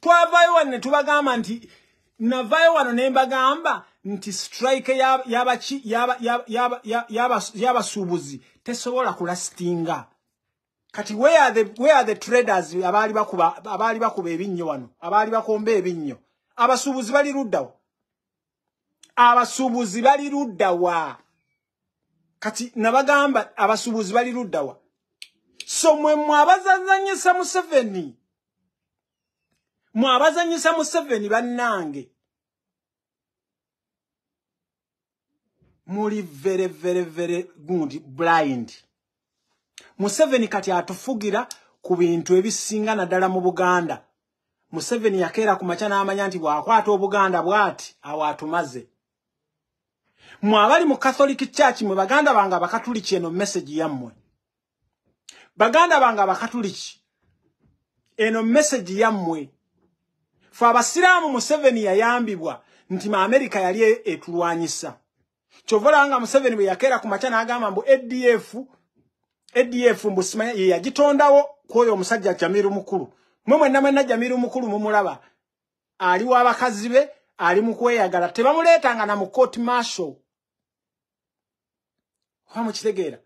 twavaayo wanne tubagamba nti navayo wano ne mbagamba nti strike y'abasuubuzi tesobola kulasitinga kati wea the traders abaali bakuba ebinnyo wano abaali bakomba ebinnyo abasuubuzi bali luddawa abasuubuzi bali luddawa kati nabagamba abasuubuzi bali luddawa so mwemwe abazazanyisa museveni mwabazanyisa museveni bannange muli very, very, very good blind museveni kati atufugira ku bintu ebisinga naddala mu buganda museveni yakeera ku maca n'amanya nti bw'akwata obuganda bw'ati awo atumaze mwabali mu catholic church mwe baganda bange abakatuliki eno meseji yammwe baganda bange abakatuliki eno meseji yammwe fe abasiraamu museveni yayambibwa nti mu amerika yali e- etulwanyisa kyovalanga museveni bwe yakeera ku maca n'agamba mbu edf edf mbusima yeyagitondawo kwoyo omusajja jamiru mukulu mwe mwenna mwenna jamiru mukulu mumulaba ali w'abakazi be ali mu kweyagala tebamuleetanga na mu cort marshal oba mukitegeera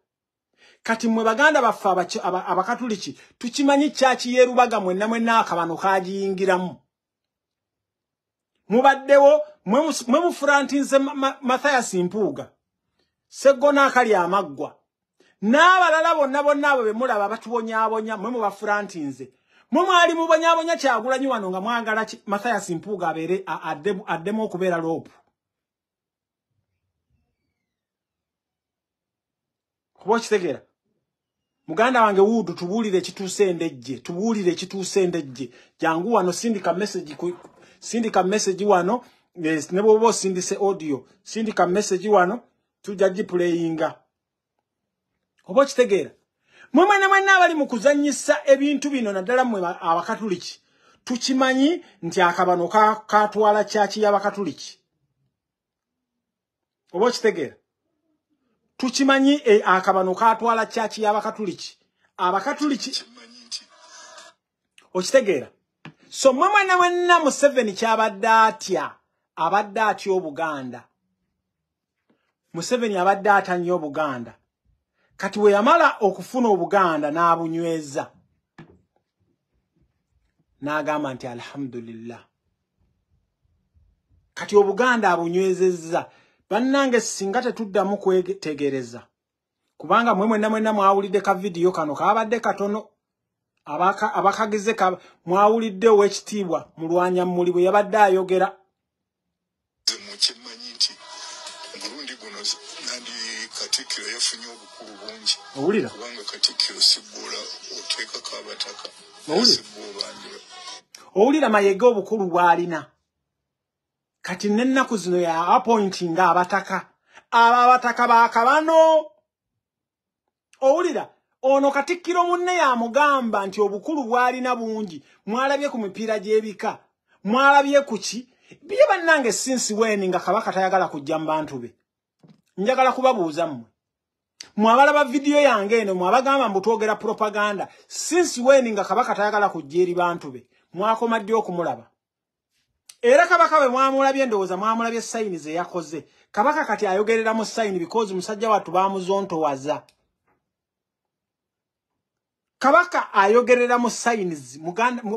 kati mmwe baganda baffe abakatuliki tukimanyi kyakiyeerubaga mwenna mwenna akabano kagiyingiramu mubaddewo mwe mufurantinze mathayasi mpuuga seggona akali amaggwa n'abalala bonna bonna abo be mulaba batubonyaabonya mwe mubafurantinze mwe mwali mubonyaabonya kyagulanyi wano nga mwagala mathayasi mpuuga abeere addemu okubeera loopu kuba okitegeera muganda wange wuudu tubuulire ekituuse endejje tubuulire ekituuse endejje jangu wano sindika meseji sindika message wano yes, eh, nebo bo sindise audio sindika message wano tujja playinga obo kitegera mwema na mwana abali mukuzanyisa ebintu bino naddala mwe abakatuliki tukimanyi nti akabano katwala kyaki y'abakatuliki obo kitegera tukimanyi e, akabano katwala kyaki y'abakatuliki abakatuliki okitegeera so mwe mwana wenna museveni kyabadde atya abadde atya obuganda museveni abadde ata nnyo obuganda kati we yamala okufuna obuganda n'abunyweza n'agamba nti alhamdulillah kati obuganda abunywezezza bannange singa tetuddamu kwetegereza kubanga mwe mwenna mwenna mwawulidde ka vidiyo kano kaabadde katono abakagize mwawulidde owekitiibwa mulwanya muli bwe yabadde ayogera owulira mayege obukulu bw'alina kati nennaku zino ya apointi nga abataka abo abataka bakabano owulira ono katikkiro munne yamugamba nti obukulu bwalina bungi mwalabye ku mipiira gy'ebika mwalabye ku ki ye bannange sinsi weni nga kabaka tayagala kujja mu bantu be njagala kubabuuza mmwe mwabalaba vidiyo yange eno mwabagamba mbutwogera propaganda sinsi weni nga kabaka tayagala kujja eri bantu be mwakoma ddi okumulaba era kabaka bwe mwamulabye endowooza mwamulabye sayini zeyakoze kabaka kati ayogereramu sayini bikozi musajja wattu bamuzontowaza kabaka ayogerera mu sayinizi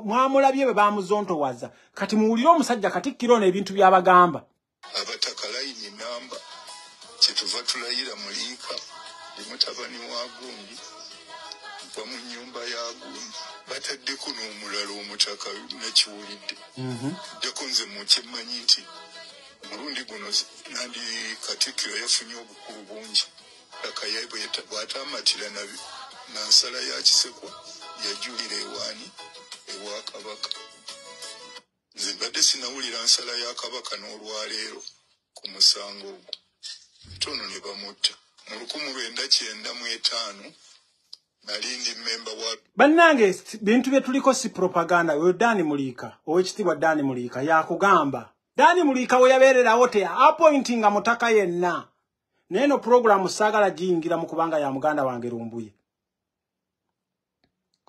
mwamulabye bwe bamuzontowaza kati muwulire omusajja katikkiro n'ebintu by'abagamba abataka layini namba kyetuva tulayira muliika emutabani wa gundi va mu nyumba ya gundi bataddeku n'omulala omutaka nakiwulidde mhm. ddeku nze mukyemmanyi nti omulundi guno nandi katikkiro yafunye obukulu bungi taka yabwatamatira nabyo nansala ya kisekwa yajulira ewaani ewakabaka nze mbadde sinawulira nsala ya kabaka n'olwaleero ku musango ogwo ntono ne bamutta mu lukumu lwenda kyenda mu etaano bannange bintu bye tuliko si propaganda we daani muliika owekitiibwa daani muliika yakugamba daani muliika we yabeererawo teya apointinga mutaka yenna naye no puroguramu saagala giyingira mu kubanga ya muganda wange rumbuye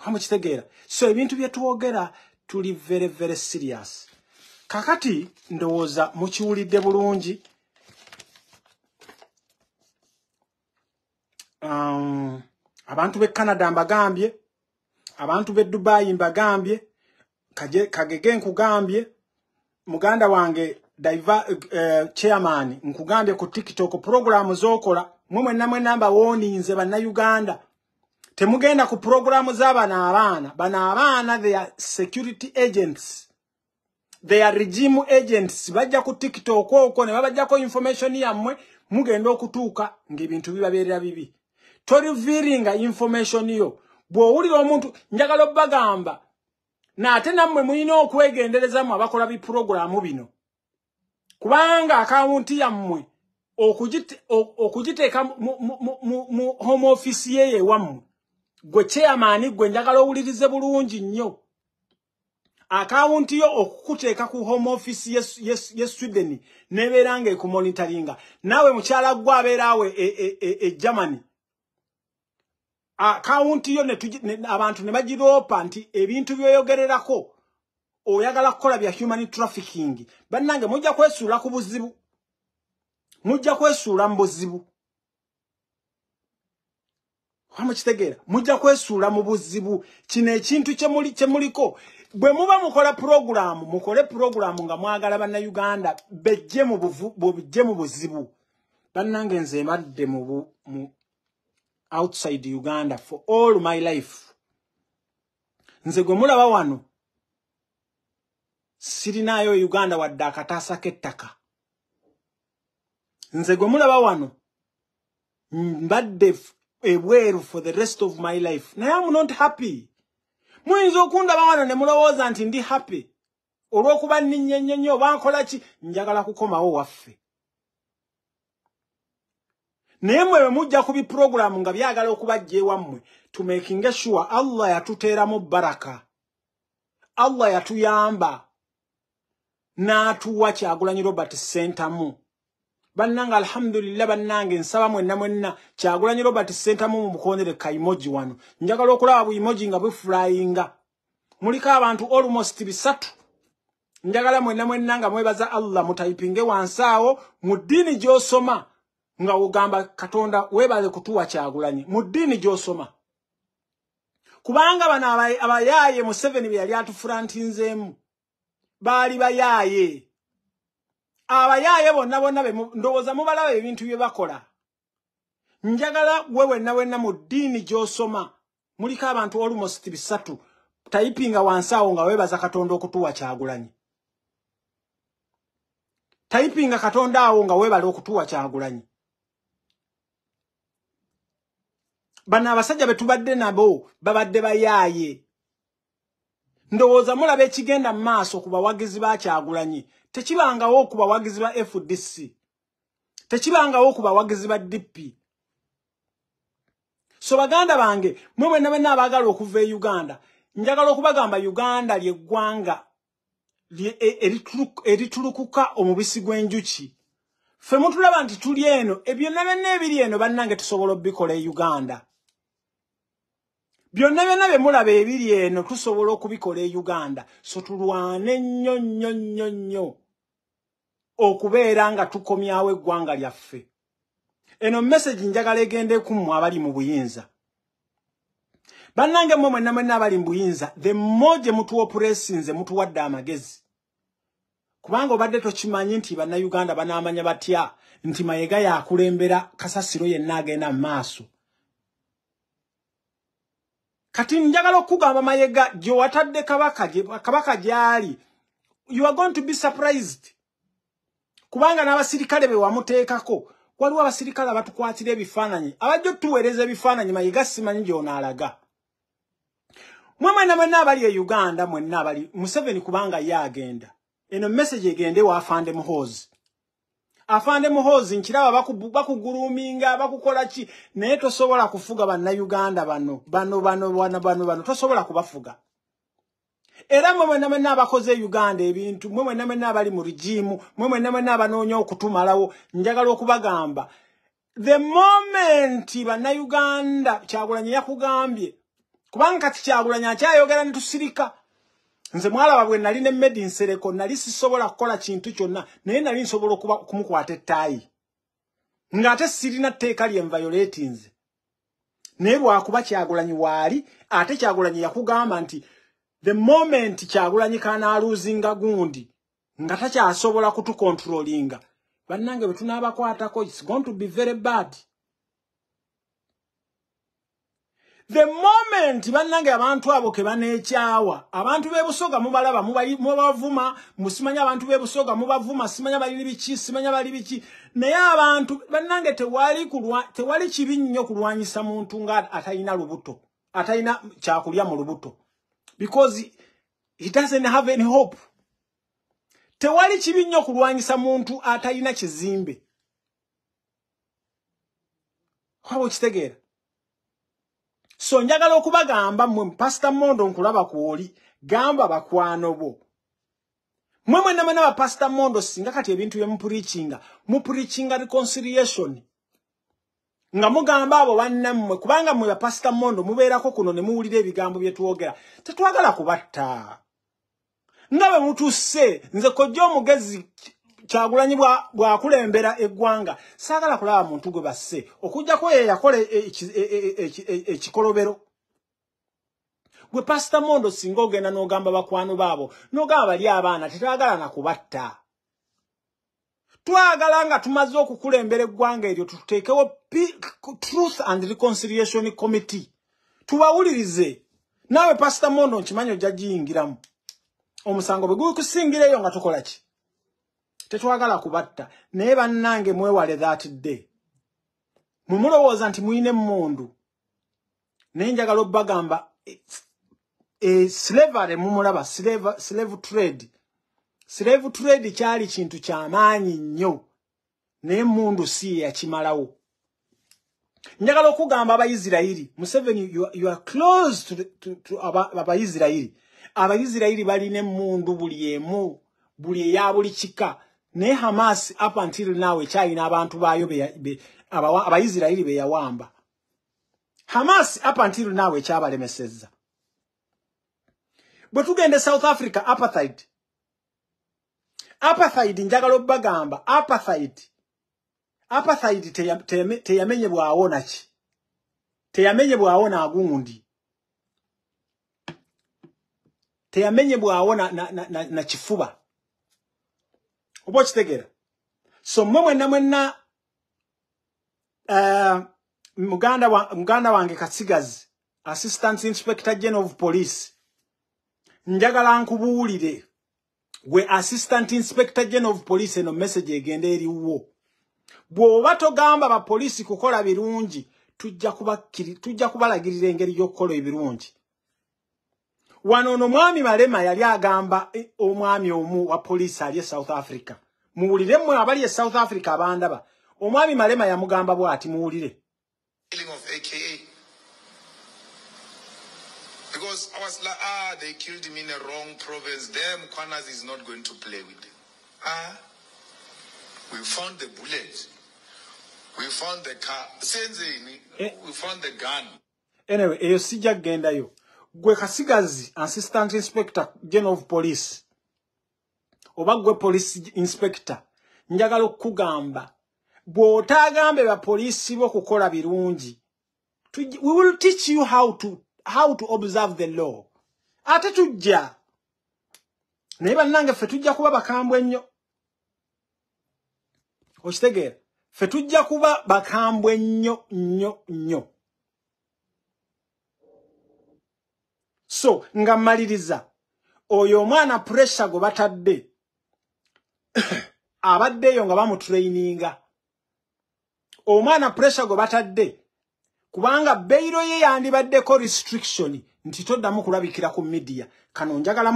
amukitegeera so ebintu byetwogera tuli very very serious kakati ndowooza mukiwulidde bulungi um, abantu be canada mbagambye abantu be dubayi mbagambye kagege nkugambye muganda wange diva, uh, eh, chairman nkugambye ku tiktok programu zokola mwe mwenna mwenna mbawoninze bannayuganda temugenda ku puroguramu za bano abaana bano abaana theya security agents theya regime agents bajja ku tiktok okwo ne babajjako information yammwe mugenda okutuuka ngaebintu bibabeerera bibi toliviringa information yo bw'owulira omuntu njagala obbagamba naate nammwe mulina okwegenderezamu abakola bipuroguramu bino kubanga akawunti yammwe okugiteeka mu home office yeye ewammwe gwe kyeyamaani gwe njagala owulirize bulungi nnyo akawunti yo okukuteeka ku home office ye sweden n'ebeera nga ekumonitaringa naawe mukyala gwe abeeraawe e, e, e, e germany akawunti yo abantu ne bagiroopa nti ebintu byoyogererako oyagala kukola bya human trafficking bannange mujja kwesuula ku buzibu mujja kwesuula mu buzibu wamukitegeera mujja kwesuula mu buzibu kino ekintu kyemuliko bwe muba mukola puroguramu mukole puroguramu nga mwagala bannayuganda bejje mubujje mu buzibu bannange nze badde mu outside uganda for all my life nze gwe mulaba wano sirinayo uganda wadde akataasa k'ettaka nze gwe mulaba wano mbadde ebweru for the rest of my life naye am not happy muyinza okundaba wana ne mulowooza nti ndi happy olw'okuba nninyenyenyo obankola ki njagala kukomawo waffe naye mwe bwe mujja ku bipuroguramu nga byagala okubajja ewammwe tumakinga sure allah yatuteeramu baraka allah yatuyamba n'atuwa kyagulanyi robert sentamu bannanga alhamdulillah bannanga ensaba mwenna mwenna kyagulanyi robert sentamu mu bukondere ka emoji wano njagala okulaba bu emoji nga bufulayinga muliko abantu almost bisatu njagala mwenna mwenna nga mwebaza allah mutayipinge wansi awo mu ddiini gy'osoma nga ogamba katonda webale kutuwa kyagulanyi mu ddiini gy'osoma kubanga bano abayaaye museveni bye yali atufulantinzeemu baali bayaaye abayaaye bonna bonna ndowooza mubalaba ebintu bye bakola njagala gwe wenna wenna mu ddiini gy'osoma muliko abantu olumost bisatu tayipinga wansi awo nga weebaza katonda okutuwa kyagulanyi tayipinga katonda awo nga weebala okutuwa kyagulanyi bano abasajja be tubadde nabo babadde bayaaye ndowooza mulaba ekigenda mu maaso ku bawagizi ba kyagulanyi tekibangawo okubawagizi ba fdc tekibangawo okubawagizi ba dp so baganda bange mwe mwena bena abaagala okuva e uganda njagala okubagamba uganda lyeggwanga e, erituluka omubisi gw'enjuki ffe mutulaba nti tuli eno ebyonna byonna ebiri eno bannange tusobola obikola e uganda byonna byonna bye mulaba ebiri eno tusobola okubikola e uganda so tulwane nnyo nnyo nnyo nnyo okubeera nga tukomyawo eggwanga lyaffe eno mesagi njagala egende kummwe abali mu buyinza bannange mmwe mwenna mwenna abali mu buyinza the more gye mutuopuresinze mutuwadde amagezi kubanga obadde tokimanyi nti bannayuganda banaamanya batya nti mayega yakulembera kasasiro yenna agenda mu maaso kati njagala okugamba mayega gye watadde kabaka kabaka gy'ali you are going to be surprised kubanga n'abasirikale be wamuteekako waliwo abasirikale abatukwatira ebifaananyi abajja otuweereza ebifaananyi mayiga simanyi gy'onaalaga mwe mwena mwenna abali e uganda mwenna abali museveni kubanga ye agenda eno message egende wa afande muhoozi afande muhoozi nkiraba bakugulumminga bakukola ki naye tosobola kufuga bannayuganda bano bano bano bano bano tosobola kubafuga era mwe mwena mwena abakoze e uganda ebintu mwe mwena mwena abali mu rigimu mwe mwena mwena abanoonya okutumalawo njagala okubagamba the moment bannayuganda kyagulanyi yakugambye kubanga kati kyagulanyi akyayogera netusirika nze mwalaba bwe nali nemedi nsereko nali sisobola kukola kintu kyonna naye nali nsobola okumukwata ettaayi ng'ate sirina tteeka lyenvayoleti nze naye lwakuba kyagulanyi waali ate kyagulanyi yakugamba nti the moment kyagulanyi kanaaluzinga gundi nga takyasobola kutukontrolinga bannange bwe tunaabakwatako its going to be very bad the moment bannange abantu abo ke baneekyawa abantu b'ebusoga mubalaba mubavuma musimanya abantu b'ebusoga mubavuma simanya balili biki simanya bali biki naye abantu bannange tewali kibi nnyo kulwanyisa muntu nga atalina lubuto atalina kyakulya mu lubuto because he doesn't have any hope. Tewali chibi nyo kuruwanyisa muntu atalina chizimbe. Kwawo chitegera. So njagala okuba gamba mwe pastor mondo nkulaba kuoli gamba bakwano bo. Mwe mwe namana ba pastor mondo singa kati ebintu ye mpurichinga, mpurichinga reconciliation. nga mugamba abo bannammwe kubanga mwe bapasita mondo mubeerako kuno ne muwulira ebigambo bye twogera tetwagala kubatta nga bwe mutusse nze kojja omugezi kyagulanyi bwakulembera eggwanga saagala kulaba muntu gwe basse okujjako ye yakola e, e, e, ekikolobero gwe pasita mondo singa ogenda n'ogamba bakwano baabo n'ogamba bali abaana tetwagala nakubatta twagala nga tumaze okukulembera eggwanga eryo tuteekewo truth and reconciliation committee tubawulirize naawe pasita mondo nkimanyi ojja giyingiramu omusango bwe gukusingira eyo nga tukola ki tetwagala kubatta naye bannange mwewale that day mwe mulowooza nti mulina emmundu naye njagala obbagamba eh, eh, slavery mumulaba slave trade slave trade kyali kintu kyamaanyi nnyo naye mundu si yeyakimalawo njagala okugamba abaisirairi museveni you are close to, to, to, abaisirairi abaisirairi balina emundu buli emu buli eya buli kika naye hamas up until now ekyalina abantu baayo abaisirairi beyawamba hamas up until now ekyabalemeseza bwe tugende south africa apathide apathaidi njagala obbagamba apathaidi apathaidi teyamenyebwawo naki teyamenyebwawo nagundi teyamenyebwawo nakifuba oba okitegera so mmwe mwenna mwenna eh, muganda wange katsigazi assistant inspector gen of police njagala nkubuulire gwe assistant inspector general of police eno message egenda eriwo bw'oba togamba bapoliisi kukola birungi tujja kubalagirira engeri y'okukola ebirungi wano ono mwami malema yali agamba e, omwami omu wa poliisi ali e south africa muwulire mmwe abali e south africa abandaba omwami malema yamugamba bw'ati muwulire because I was like, ah, they killed him in a wrong province. Them Kwanas is not going to play with them. Ah, we found the bullet. We found the car. Since eh. we found the gun. Anyway, eyo sija genda yo. Gwe kasigazi, assistant inspector, general of police. Oba gwe police inspector. Njagalo kugamba. Bwota gambe ba police bo kukola birungi. We will teach you how to how to observe the law. Ate tujja. Naye bannange fe tujja kuba bakambwe nnyo. Okitegeera? Fe tujja kuba bakambwe nnyo nnyo nnyo. So nga mmaliriza oyo omwana puresha gwe batadde abaddeyo nga bamutraininga omwana puresha gwe batadde kubanga beyiro ye yandibaddeko restriction nti toddamu kulabikira ku midiya kano njagala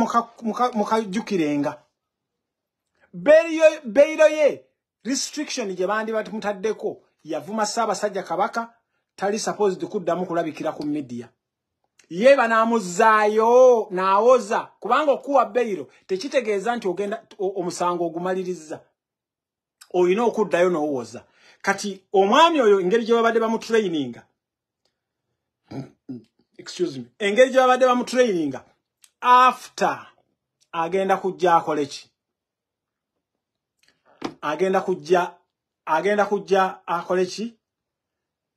mukajjukirenga beyiro ye restriction gye bandibamutaddeko yavuma saabasajja kabaka tali supposed kuddamu kulabikira ku midiya yeba naamuzaayo naawoza kubanga okuwa beyiro tekitegeeza nti ogenda omusango ogumaliriza olina okuddayo n'owoza kati omwami oyo engeri gye babadde bamutraininga excuse me engeri gyebabadde bamutraininga after agenda kujja akole ki agenda kujja agenda kujja akole ki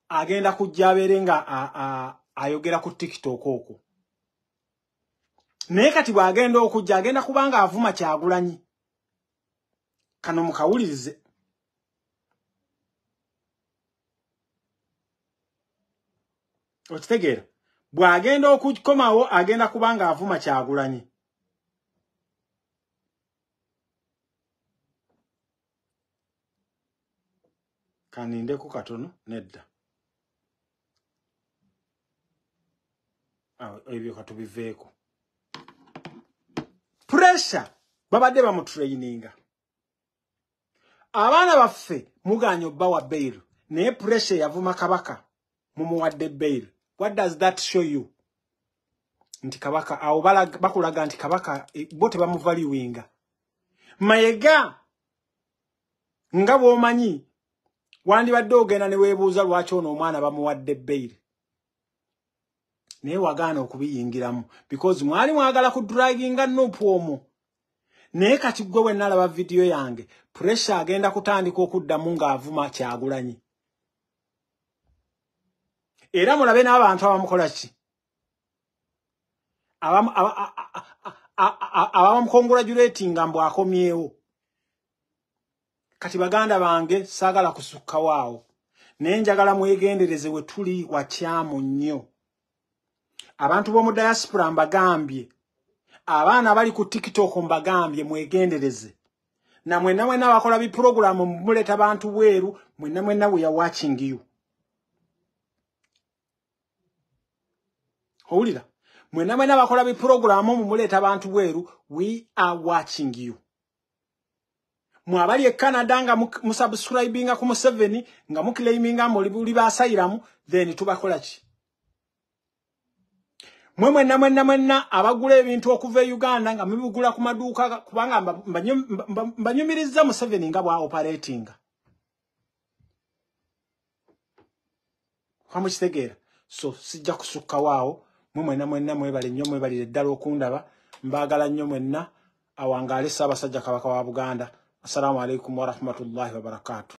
agenda kujja abeere nga ayogera ku tiktok okwo naye kati bw'agenda okujja agenda kubanga avuma kyagulanyi kano mukawulirize okitegeera bw'agenda okukomawo agenda kuba nga avuma kyagulanyi kanindeku katono nedda ebyo katubiveeko puressa babadde bamutraininga abaana baffe muganya obba wa beiru naye puressa eyavuma kabaka mumuwadde beiru what does that show you nti kabaka awo bakulaga nti kabaka eh, bo tebamuvaliwinga mayega nga bwomanyi wandibadde ogenda ne weebuuza lwaki ono omwana bamuwadde ebbeiri naye wagaana okubiyingiramu because mwali mwagala kudraginga nupu omwo naye kati gwe wenalaba vidiyo yange puresure agenda kutandika okuddamu ng'avuma kyagulanyi era mulabe n'abantu abamukolaki abamukongulajuleetinga mbw akomyewo kati baganda bange saagala kusukkawaawo naye njagala mwegendereze we tuli wakyamu nnyo abantu b'omu dayasipula mbagambye abaana abali ku tikitook mbagambye mwegendereze na mwenna mwenna abakola bipuloguramu mumuleeta bantu bweru mwenna mwenna weyawakingiyo owulira mwena mwena bakola biprogulamu mumuleeta bantu bweru we are watching you mwabali e canada nga musubscribinga ku museveni nga mukilaiminga muli basayiramu then tubakola ki mwe mwena mwena mwena abagula ebintu okuva e uganda nga mubigula ku maduuka kubanga mbanyumiriza museveni nga bwa operatinga kwamukitegeera so sijja kusukkawaawo mwe mwena mwena mwebale nnyo mwebalire eddala okundaba mbaagala nnyo mwenna awangaale ssaabasajja kabaka wa buganda assalamu alaikum warahmatullahi wabarakaatu